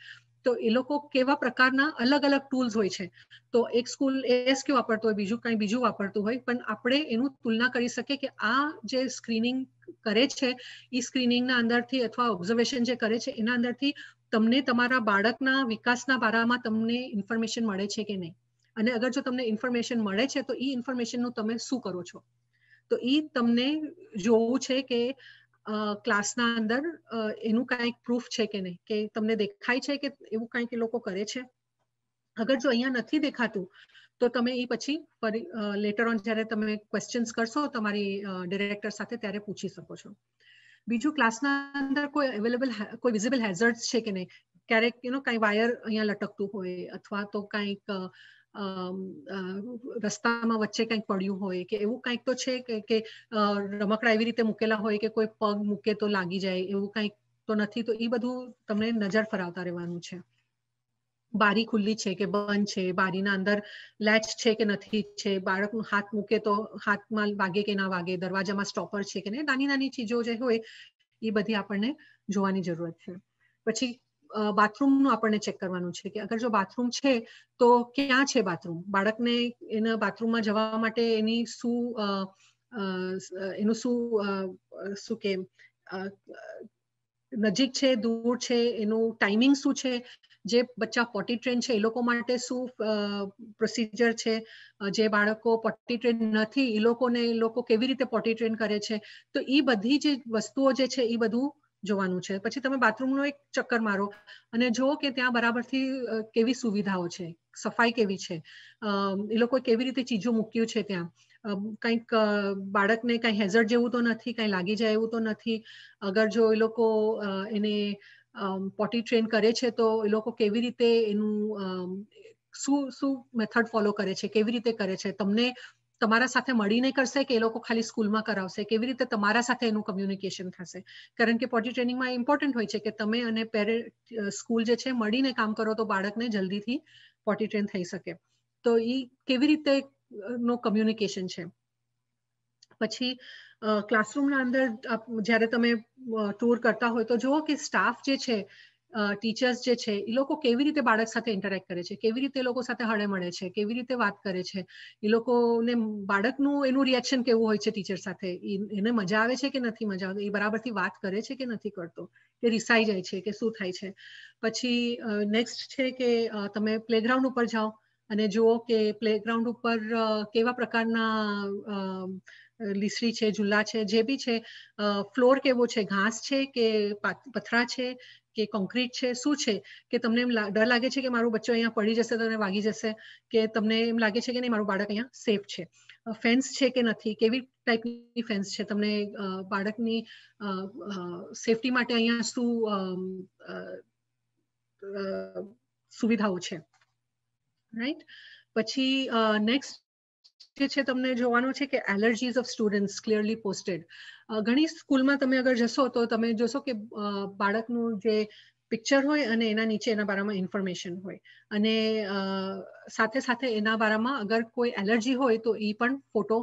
તો એ લોકો કેવા પ્રકારના અલગ અલગ ટૂલ્સ હોય છે તો એક સ્કૂલ એએસક્યુ વાપરતું હોય બીજું કંઈ બીજું વાપરતું હોય પણ આપણે એનું તુલના કરી શકીએ કે આ જે સ્ક્રીનિંગ કરે છે એ સ્ક્રીનિંગના અંદરથી અથવા ઓબ્ઝર્વેશન જે કરે છે એના અંદરથી તમને તમારા બાળકના વિકાસના બારામાં તમને ઇન્ફોર્મેશન મળે છે કે નહીં અને અગર જો તમને ઇન્ફોર્મેશન મળે છે તો એ ઇન્ફોર્મેશનનું તમે શું કરો છો તો એ તમને જોવું છે કે ક્લાસના અંદર એનું કાંઈક પ્રૂફ છે કે નહીં કે તમને દેખાય છે કે એવું કાંઈક એ લોકો કરે છે અગર જો અહીંયા નથી દેખાતું તો તમે એ પછી લેટર ઓન જ્યારે તમે ક્વેશ્ચન્સ કરશો તમારી ડિરેક્ટર સાથે ત્યારે પૂછી શકો છો બીજું ક્લાસના અંદર કોઈ અવેલેબલ કોઈ વિઝિબલ હેઝર્ડ છે કે નહીં ક્યારેક યુ નો કાંઈ વાયર અહીંયા લટકતું હોય અથવા તો કાંઈક રસ્તામાં વચ્ચે કંઈક પડ્યું હોય કે એવું કંઈક તો છે કે કે રમકડા એવી રીતે મૂકેલા હોય કે કોઈ પગ મૂકે તો લાગી જાય એવું કંઈક તો નથી તો એ બધું તમને નજર ફરાવતા રહેવાનું છે બારી ખુલ્લી છે કે બંધ છે બારીના અંદર લેચ છે કે નથી છે બાળકનું હાથ મૂકે તો હાથમાં વાગે કે ના વાગે દરવાજામાં સ્ટોપર છે કે નહીં નાની નાની ચીજો જે હોય એ બધી આપણને જોવાની જરૂરત છે પછી બાથરૂમનું આપણને ચેક કરવાનું છે કે અગર જો બાથરૂમ છે તો ક્યાં છે બાથરૂમ બાળકને એના બાથરૂમમાં જવા માટે એની શું એનું શું શું કે નજીક છે દૂર છે એનું ટાઈમિંગ શું છે જે બચ્ચા પોટી ટ્રેન છે એ લોકો માટે શું પ્રોસિજર છે જે બાળકો પોટી ટ્રેન નથી એ લોકોને એ લોકો કેવી રીતે પોટી ટ્રેન કરે છે તો એ બધી જે વસ્તુઓ જે છે એ બધું જોવાનું છે પછી તમે બાથરૂમનો એક ચક્કર મારો અને જુઓ કે ત્યાં બરાબરથી કેવી સુવિધાઓ છે સફાઈ કેવી છે એ લોકોએ કેવી રીતે ચીજો મૂક્યું છે ત્યાં કંઈક બાળકને કાંઈ હેઝર્ડ જેવું તો નથી કંઈ લાગી જાય એવું તો નથી અગર જો એ લોકો એને પોટી ટ્રેન કરે છે તો એ લોકો કેવી રીતે એનું શું શું મેથડ ફોલો કરે છે કેવી રીતે કરે છે તમને તમારા સાથે મળીને કરશે કે એ લોકો ખાલી સ્કૂલમાં કરાવશે કેવી રીતે તમારા સાથે એનું કમ્યુનિકેશન થશે કારણ કે પોટી ટ્રેનિંગમાં ઇમ્પોર્ટન્ટ હોય છે કે તમે અને પેરે સ્કૂલ જે છે મળીને કામ કરો તો બાળકને જલ્દીથી પોટી ટ્રેન થઈ શકે તો એ કેવી રીતે નો કમ્યુનિકેશન છે પછી ક્લાસરૂમના અંદર જ્યારે તમે ટૂર કરતા હોય તો જુઓ કે સ્ટાફ જે છે ટીચર્સ જે છે એ લોકો કેવી રીતે બાળક સાથે ઇન્ટરેક્ટ કરે છે કેવી રીતે લોકો સાથે હળે મળે છે કેવી રીતે વાત કરે છે એ લોકોને બાળકનું એનું રિએક્શન કેવું હોય છે ટીચર સાથે એને મજા આવે છે કે નથી મજા આવે એ બરાબરથી વાત કરે છે કે નથી કરતો કે રિસાઈ જાય છે કે શું થાય છે પછી નેક્સ્ટ છે કે તમે પ્લેગ્રાઉન્ડ ઉપર જાઓ અને જુઓ કે પ્લેગ્રાઉન્ડ ઉપર કેવા પ્રકારના લીસરી છે ઝુલ્લા છે જે બી છે ફ્લોર કેવો છે ઘાસ છે કે પથરા છે કે કોન્ક્રીટ છે શું છે કે તમને એમ ડર લાગે છે કે મારું બચ્ચો અહીંયા પડી જશે તમને વાગી જશે કે તમને એમ લાગે છે કે નહીં મારું બાળક અહીંયા સેફ છે ફેન્સ છે કે નથી કેવી ટાઈપની ફેન્સ છે તમને બાળકની સેફટી માટે અહીંયા શું સુવિધાઓ છે રાઈટ પછી નેક્સ્ટ જે છે તમને જોવાનું છે કે allergies of students clearly posted ઘણી સ્કૂલમાં તમે અગર જશો તો તમે જોશો કે બાળકનું જે પિક્ચર હોય અને એના નીચે એના બારામાં ઇન્ફોર્મેશન હોય અને સાથે સાથે એના બારામાં અગર કોઈ એલર્જી હોય તો એ પણ ફોટો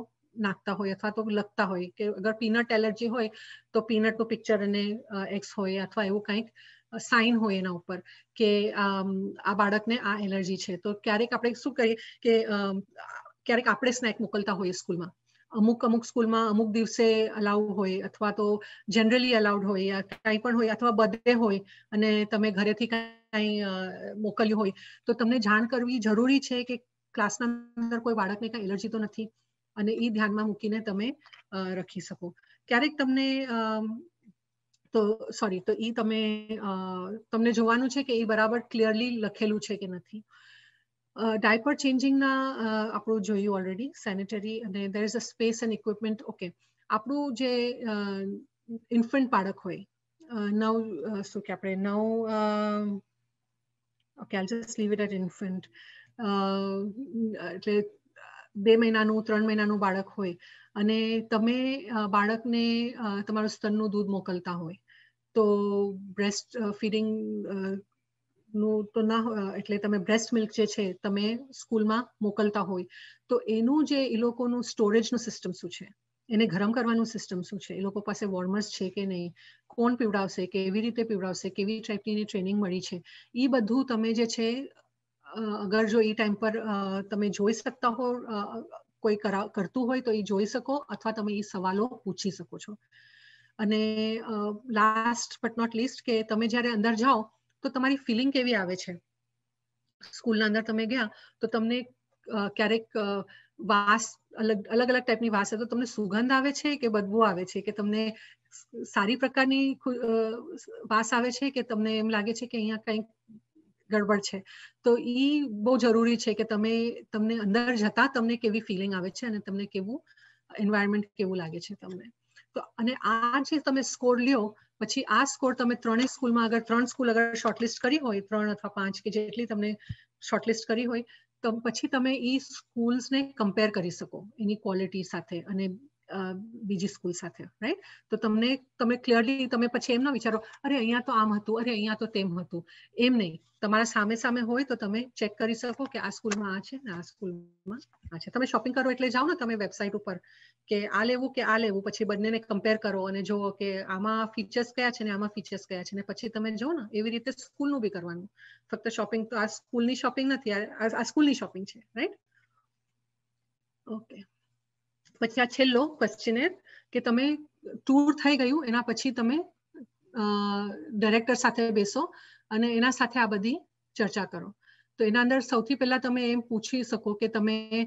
નાખતા હોય અથવા તો લખતા હોય કે અગર પીનટ એલર્જી હોય તો પીનટનું પિક્ચર અને એક્સ હોય અથવા એવું કંઈક સાઇન હોય એના ઉપર કે આ બાળકને આ એલર્જી છે તો ક્યારેક આપણે શું કરીએ કે ક્યારેક આપણે સ્નેક મોકલતા હોઈએ સ્કૂલમાં અમુક અમુક સ્કૂલમાં અમુક દિવસે અલાઉડ હોય અથવા તો જનરલી અલાઉડ હોય યા કાંઈ પણ હોય અથવા બધે હોય અને તમે ઘરેથી કાંઈ મોકલ્યું હોય તો તમને જાણ કરવી જરૂરી છે કે ક્લાસના અંદર કોઈ બાળકને કાંઈ એલર્જી તો નથી અને એ ધ્યાનમાં મૂકીને તમે રખી શકો ક્યારેક તમને તો સોરી તો એ તમે તમને જોવાનું છે કે એ બરાબર ક્લિયરલી લખેલું છે કે નથી ડાયપર ચેન્જિંગના આપણું જોયું ઓલરેડી સેનિટરી અને there is a space and equipment okay આપણું જે ઇન્ફન્ટ બાળક હોય નવ શું કે આપણે નવ okay I'll just leave it at infant એટલે બે મહિનાનું ત્રણ મહિનાનું બાળક હોય અને તમે બાળકને તમારું સ્તનનું દૂધ મોકલતા હોય તો બ્રેસ્ટ ફીડિંગ નું તો ના એટલે તમે બ્રેસ્ટ મિલ્ક જે છે તમે સ્કૂલમાં મોકલતા હોય તો એનું જે એ લોકોનું સ્ટોરેજનું સિસ્ટમ શું છે એને ગરમ કરવાનું સિસ્ટમ શું છે એ લોકો પાસે વોર્મર્સ છે કે નહીં કોણ પીવડાવશે કેવી રીતે પીવડાવશે કેવી ટાઈપની ટ્રેનિંગ મળી છે એ બધું તમે જે છે અગર જો એ ટાઈમ પર તમે જોઈ શકતા હો કોઈ કરતું હોય તો એ જોઈ શકો અથવા તમે એ સવાલો પૂછી શકો છો અને લાસ્ટ બટ નોટ લીસ્ટ કે તમે જ્યારે અંદર જાઓ તો તમારી ફિલિંગ કેવી આવે છે સ્કૂલના અંદર તમે ગયા તો તમને ક્યારેક વાસ અલગ અલગ અલગ ટાઈપની વાસ તો તમને સુગંધ આવે છે કે બદબુ આવે છે કે તમને સારી પ્રકારની વાસ આવે છે કે તમને એમ લાગે છે કે અહીંયા કંઈક ગડબડ છે તો એ બહુ જરૂરી છે કે તમે તમને અંદર જતા તમને કેવી ફિલિંગ આવે છે અને તમને કેવું એન્વાયરમેન્ટ કેવું લાગે છે તમને તો અને આ જે તમે સ્કોર લ્યો પછી આ સ્કોર તમે ત્રણેય સ્કૂલમાં અગર ત્રણ સ્કૂલ અગર શોર્ટલિસ્ટ કરી હોય ત્રણ અથવા પાંચ કે જેટલી તમને શોર્ટલિસ્ટ કરી હોય તો પછી તમે એ સ્કૂલ્સને કમ્પેર કરી શકો એની ક્વોલિટી સાથે અને બીજી સ્કૂલ સાથે રાઈટ તો તમને તમે ક્લિયરલી તમે પછી એમ ના વિચારો અરે અહીંયા તો આમ હતું અરે અહીંયા તો તેમ હતું એમ નહીં તમારા સામે સામે હોય તો તમે ચેક કરી શકો કે આ સ્કૂલમાં આ છે ને આ સ્કૂલમાં આ છે તમે શોપિંગ કરો એટલે જાઓ ને તમે વેબસાઇટ ઉપર કે આ લેવું કે આ લેવું પછી બંનેને કમ્પેર કરો અને જુઓ કે આમાં ફીચર્સ કયા છે ને આમાં ફીચર્સ કયા છે ને પછી તમે જુઓ ને એવી રીતે સ્કૂલનું બી કરવાનું ફક્ત શોપિંગ તો આ સ્કૂલની શોપિંગ નથી આ સ્કૂલની શોપિંગ છે રાઈટ ઓકે ત્યાં છેલો ક્વેશ્ચનર કે તમને tour થઈ ગયું એના પછી તમે અ ડિરેક્ટર સાથે બેસો અને એના સાથે આ બધી ચર્ચા કરો તો એના અંદર સૌથી પહેલા તમે એમ પૂછી શકો કે તમને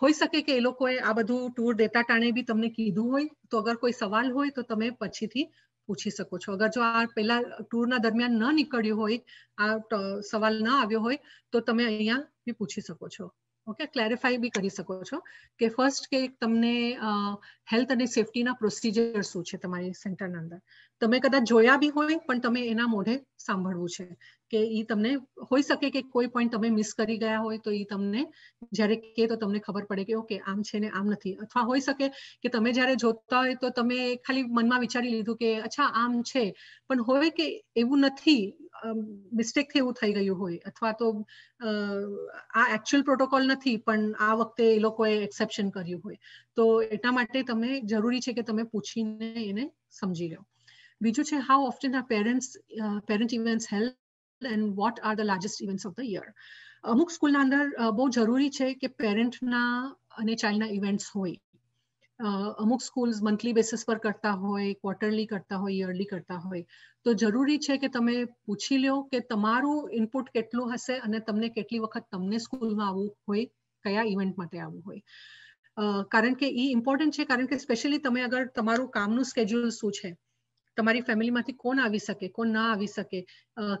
હોઈ શકે કે એ લોકોએ આ બધું tour દેતા તાણે ભી તમને કીધું હોય તો અગર કોઈ સવાલ હોય તો તમે પછીથી પૂછી શકો છો અગર જો આ પહેલા tour ના દરમિયાન ન નીકળ્યો હોય આ સવાલ ન આવ્યો હોય તો તમે અહીંયા ભી પૂછી શકો છો ઓકે ક્લેરિફાઈ બી કરી શકો છો કે ફર્સ્ટ કે તમને હેલ્થ અને સેફટીના પ્રોસિજર શું છે તમારી સેન્ટરના અંદર તમે કદાચ જોયા બી હોય પણ તમે એના મોઢે સાંભળવું છે કે એ તમને હોઈ શકે કે કોઈ પોઈન્ટ તમે મિસ કરી ગયા હોય તો એ તમને જ્યારે કે તો તમને ખબર પડે કે ઓકે આમ છે ને આમ નથી અથવા હોઈ શકે કે તમે જ્યારે જોતા હોય તો તમે ખાલી મનમાં વિચારી લીધું કે અચ્છા આમ છે પણ હોય કે એવું નથી મિસ્ટેકથી એવું થઈ ગયું હોય અથવા તો આ એકચ્યુઅલ પ્રોટોકોલ નથી પણ આ વખતે એ લોકોએ એક્સેપ્શન કર્યું હોય તો એટલા માટે તમે જરૂરી છે કે તમે પૂછીને એને સમજી લો બીજું છે હાઉ ઓફ્ટન આ parents parent events help and what are the largest events of the year અમુક સ્કૂલના અંદર બહુ જરૂરી છે કે પેરેન્ટના અને ચાઇલ્ડના ઇવેન્ટ્સ હોય અમુક સ્કૂલ્સ મંથલી બેસિસ પર કરતા હોય ક્વાર્ટરલી કરતા હોય યરલી કરતા હોય તો જરૂરી છે કે તમે પૂછી લ્યો કે તમારું ઇનપુટ કેટલું હશે અને તમને કેટલી વખત તમને સ્કૂલમાં આવવું હોય કયા ઇવેન્ટ માટે આવવું હોય કારણ કે એ ઇમ્પોર્ટન્ટ છે કારણ કે સ્પેશિયલી તમે અગર તમારું કામનું સ્કેડ્યુલ શું છે તમારી ફેમિલીમાંથી કોણ આવી શકે કોણ ના આવી શકે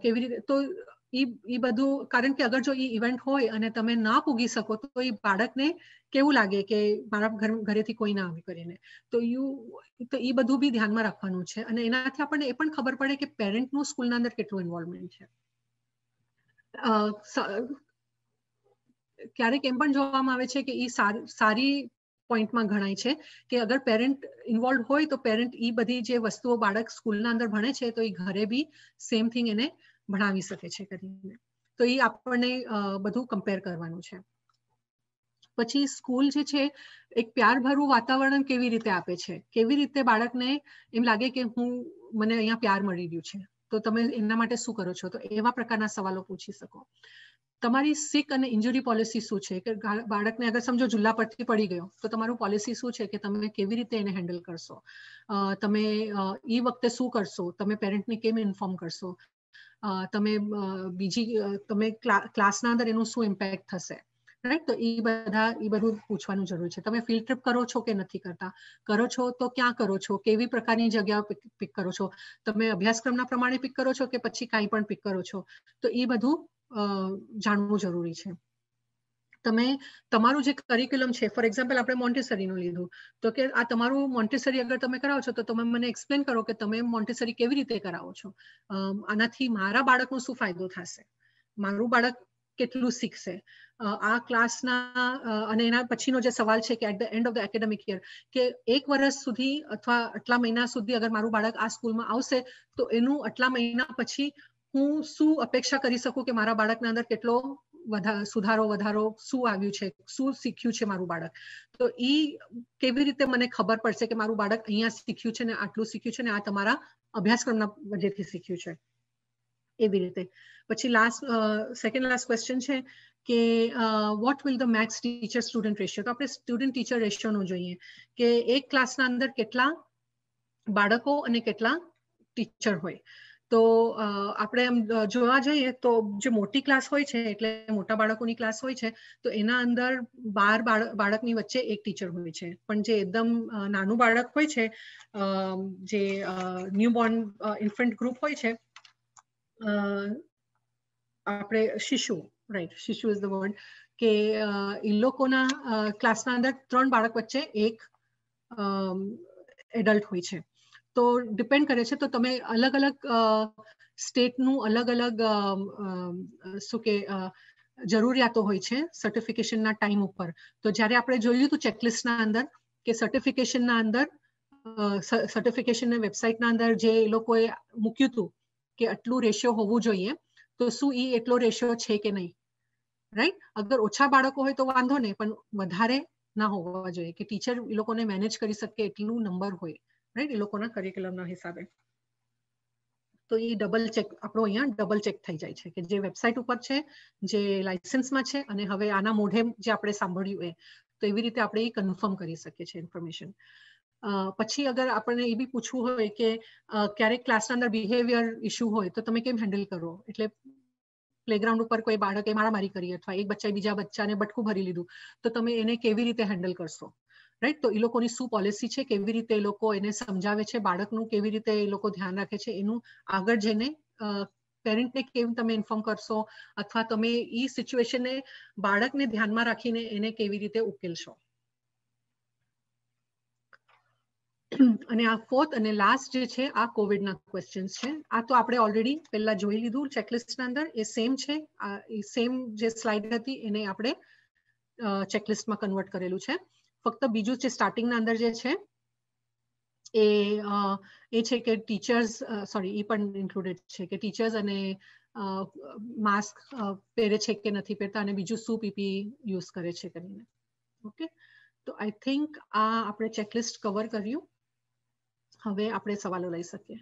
કેવી રીતે તો એ બધું કારણ કે અગર જો એ ઇવેન્ટ હોય અને તમે ના પૂગી શકો તો એ બાળકને કેવું લાગે કે મારા ઘર ઘરેથી કોઈ ના આવે કરીને તો યુ તો એ બધું બી ધ્યાનમાં રાખવાનું છે અને એનાથી આપણને એ પણ ખબર પડે કે પેરેન્ટનું સ્કૂલના અંદર કેટલું ઇન્વોલ્વમેન્ટ છે ક્યારેક એમ પણ જોવામાં આવે છે કે એ સારી પોઈન્ટમાં ગણાય છે કે અગર પેરેન્ટ ઇન્વોલ્વ હોય તો પેરેન્ટ એ બધી જે વસ્તુઓ બાળક સ્કૂલના અંદર ભણે છે તો એ ઘરે બી સેમ થિંગ એને ભણાવી શકે છે કરીને તો એ આપણને બધું કમ્પેર કરવાનું છે પછી સ્કૂલ જે છે એક પ્યારભર્યું વાતાવરણ કેવી રીતે આપે છે કેવી રીતે બાળકને એમ લાગે કે હું મને અહીંયા પ્યાર મળી રહ્યું છે તો તમે એમના માટે શું કરો છો તો એવા પ્રકારના સવાલો પૂછી શકો તમારી સિક અને ઇન્જરી પોલિસી શું છે કે બાળકને અગર સમજો જુલ્લા પરથી પડી ગયો તો તમારું પોલિસી શું છે કે તમે કેવી રીતે એને હેન્ડલ કરશો તમે એ વખતે શું કરશો તમે પેરેન્ટને કેમ ઇન્ફોર્મ કરશો તમે બીજી તમે ક્લાસના અંદર એનું શું ઇમ્પેક્ટ થશે રાઈટ તો એ બધા એ બધું પૂછવાનું જરૂર છે તમે ફિલ્ડ ટ્રીપ કરો છો કે નથી કરતા કરો છો તો ક્યાં કરો છો કેવી પ્રકારની જગ્યાઓ પિક કરો છો તમે અભ્યાસક્રમના પ્રમાણે પિક કરો છો કે પછી કાંઈ પણ પિક કરો છો તો એ બધું જાણવું જરૂરી છે તમે તમારું જે કરિક્યુલમ છે ફોર એક્ઝામ્પલ આપણે મોન્ટેસરીનું લીધું તો કે આ તમારું મોન્ટેસરી અગર તમે કરાવો છો તો તમે મને એક્સપ્લેન કરો કે તમે મોન્ટેસરી કેવી રીતે કરાવો છો આનાથી મારા બાળકનો શું ફાયદો થશે મારું બાળક કેટલું શીખશે આ ક્લાસના અને એના પછીનો જે સવાલ છે કે at the end of the academic year કે એક વર્ષ સુધી અથવા આટલા મહિના સુધી અગર મારું બાળક આ સ્કૂલમાં આવશે તો એનું આટલા મહિના પછી હું શું અપેક્ષા કરી શકું કે મારા બાળકના અંદર કેટલો વધારે સુધારો વધારો શું આવ્યું છે શું શીખ્યું છે મારું બાળક તો એ કેવી રીતે મને ખબર પડશે કે મારું બાળક અહીંયા શીખ્યું છે ને આટલું શીખ્યું છે ને આ તમારા અભ્યાસક્રમના વજેથી શીખ્યું છે એવી રીતે પછી લાસ્ટ સેકન્ડ લાસ્ટ ક્વેશ્ચન છે કે what will the maths teacher student ratio તો આપણે સ્ટુડન્ટ ટીચર રેશિયોનું જોઈએ કે એક ક્લાસના અંદર કેટલા બાળકો અને કેટલા ટીચર હોય તો આપણે એમ જોવા જઈએ તો જે મોટી ક્લાસ હોય છે એટલે મોટા બાળકોની ક્લાસ હોય છે તો એના અંદર બાર બાળકની વચ્ચે એક ટીચર હોય છે પણ જે એકદમ નાનું બાળક હોય છે જે ન્યૂબોર્ન ઇન્ફન્ટ ગ્રુપ હોય છે આપણે શિશુ રાઈટ શિશુ ઇઝ ધ વર્ડ કે એ લોકોના ક્લાસના અંદર ત્રણ બાળક વચ્ચે એક એડલ્ટ હોય છે તો ડિપેન્ડ કરે છે તો તમે અલગ અલગ સ્ટેટનું અલગ અલગ શું કે જરૂરિયાતો હોય છે સર્ટિફિકેશનના ટાઈમ ઉપર તો જ્યારે આપણે જોયું હતું ચેકલિસ્ટના અંદર કે સર્ટિફિકેશનના અંદર સર્ટિફિકેશનની વેબસાઇટના અંદર જે એ લોકોએ મૂક્યું હતું કે આટલું રેશિયો હોવું જોઈએ તો શું એ એટલો રેશિયો છે કે નહીં રાઈટ અગર ઓછા બાળકો હોય તો વાંધો નહીં પણ વધારે ના હોવા જોઈએ કે ટીચર એ લોકોને મેનેજ કરી શકે એટલું નંબર હોય રાઈટ એ લોકોના કરિક્યુલમના હિસાબે તો એ ડબલ ચેક આપણો અહીંયા ડબલ ચેક થઈ જાય છે કે જે વેબસાઇટ ઉપર છે જે લાઇસન્સમાં છે અને હવે આના મોઢે જે આપણે સાંભળ્યું એ તો એવી રીતે આપણે એ કન્ફર્મ કરી શકીએ છીએ ઇન્ફોર્મેશન પછી અગર આપણને એ બી પૂછવું હોય કે ક્યારેક ક્લાસના અંદર બિહેવિયર ઇશ્યુ હોય તો તમે કેમ હેન્ડલ કરો એટલે પ્લેગ્રાઉન્ડ ઉપર કોઈ બાળકે મારામારી કરી અથવા એક બચ્ચાએ બીજા બચ્ચાને બટકું ભરી લીધું તો તમે એને કેવી રીતે હેન્ડલ કરશો રાઈટ તો એ લોકોની શું પોલિસી છે કેવી રીતે એ લોકો એને સમજાવે છે બાળકનું કેવી રીતે એ લોકો ધ્યાન રાખે છે એનું આગળ જઈને પેરેન્ટને કેમ તમે ઇન્ફોર્મ કરશો અથવા તમે એ સિચ્યુએશનને બાળકને ધ્યાનમાં રાખીને એને કેવી રીતે ઉકેલશો અને આ ફોર્થ અને લાસ્ટ જે છે આ કોવિડના ક્વેશ્ચન્સ છે આ તો આપણે ઓલરેડી પહેલા જોઈ લીધું ચેકલિસ્ટના અંદર એ સેમ છે આ સેમ જે સ્લાઇડ હતી એને આપણે ચેકલિસ્ટમાં કન્વર્ટ કરેલું છે ફક્ત બીજું જે સ્ટાર્ટિંગના અંદર જે છે એ એ છે કે ટીચર્સ સોરી એ પણ ઇન્ક્લુડેડ છે કે ટીચર્સ અને માસ્ક પહેરે છે કે નથી પહેરતા અને બીજું શું પીપી યુઝ કરે છે કરીને ઓકે તો આઈ થિંક આ આપણે ચેકલિસ્ટ કવર કર્યું હવે આપણે સવાલો લઈ શકીએ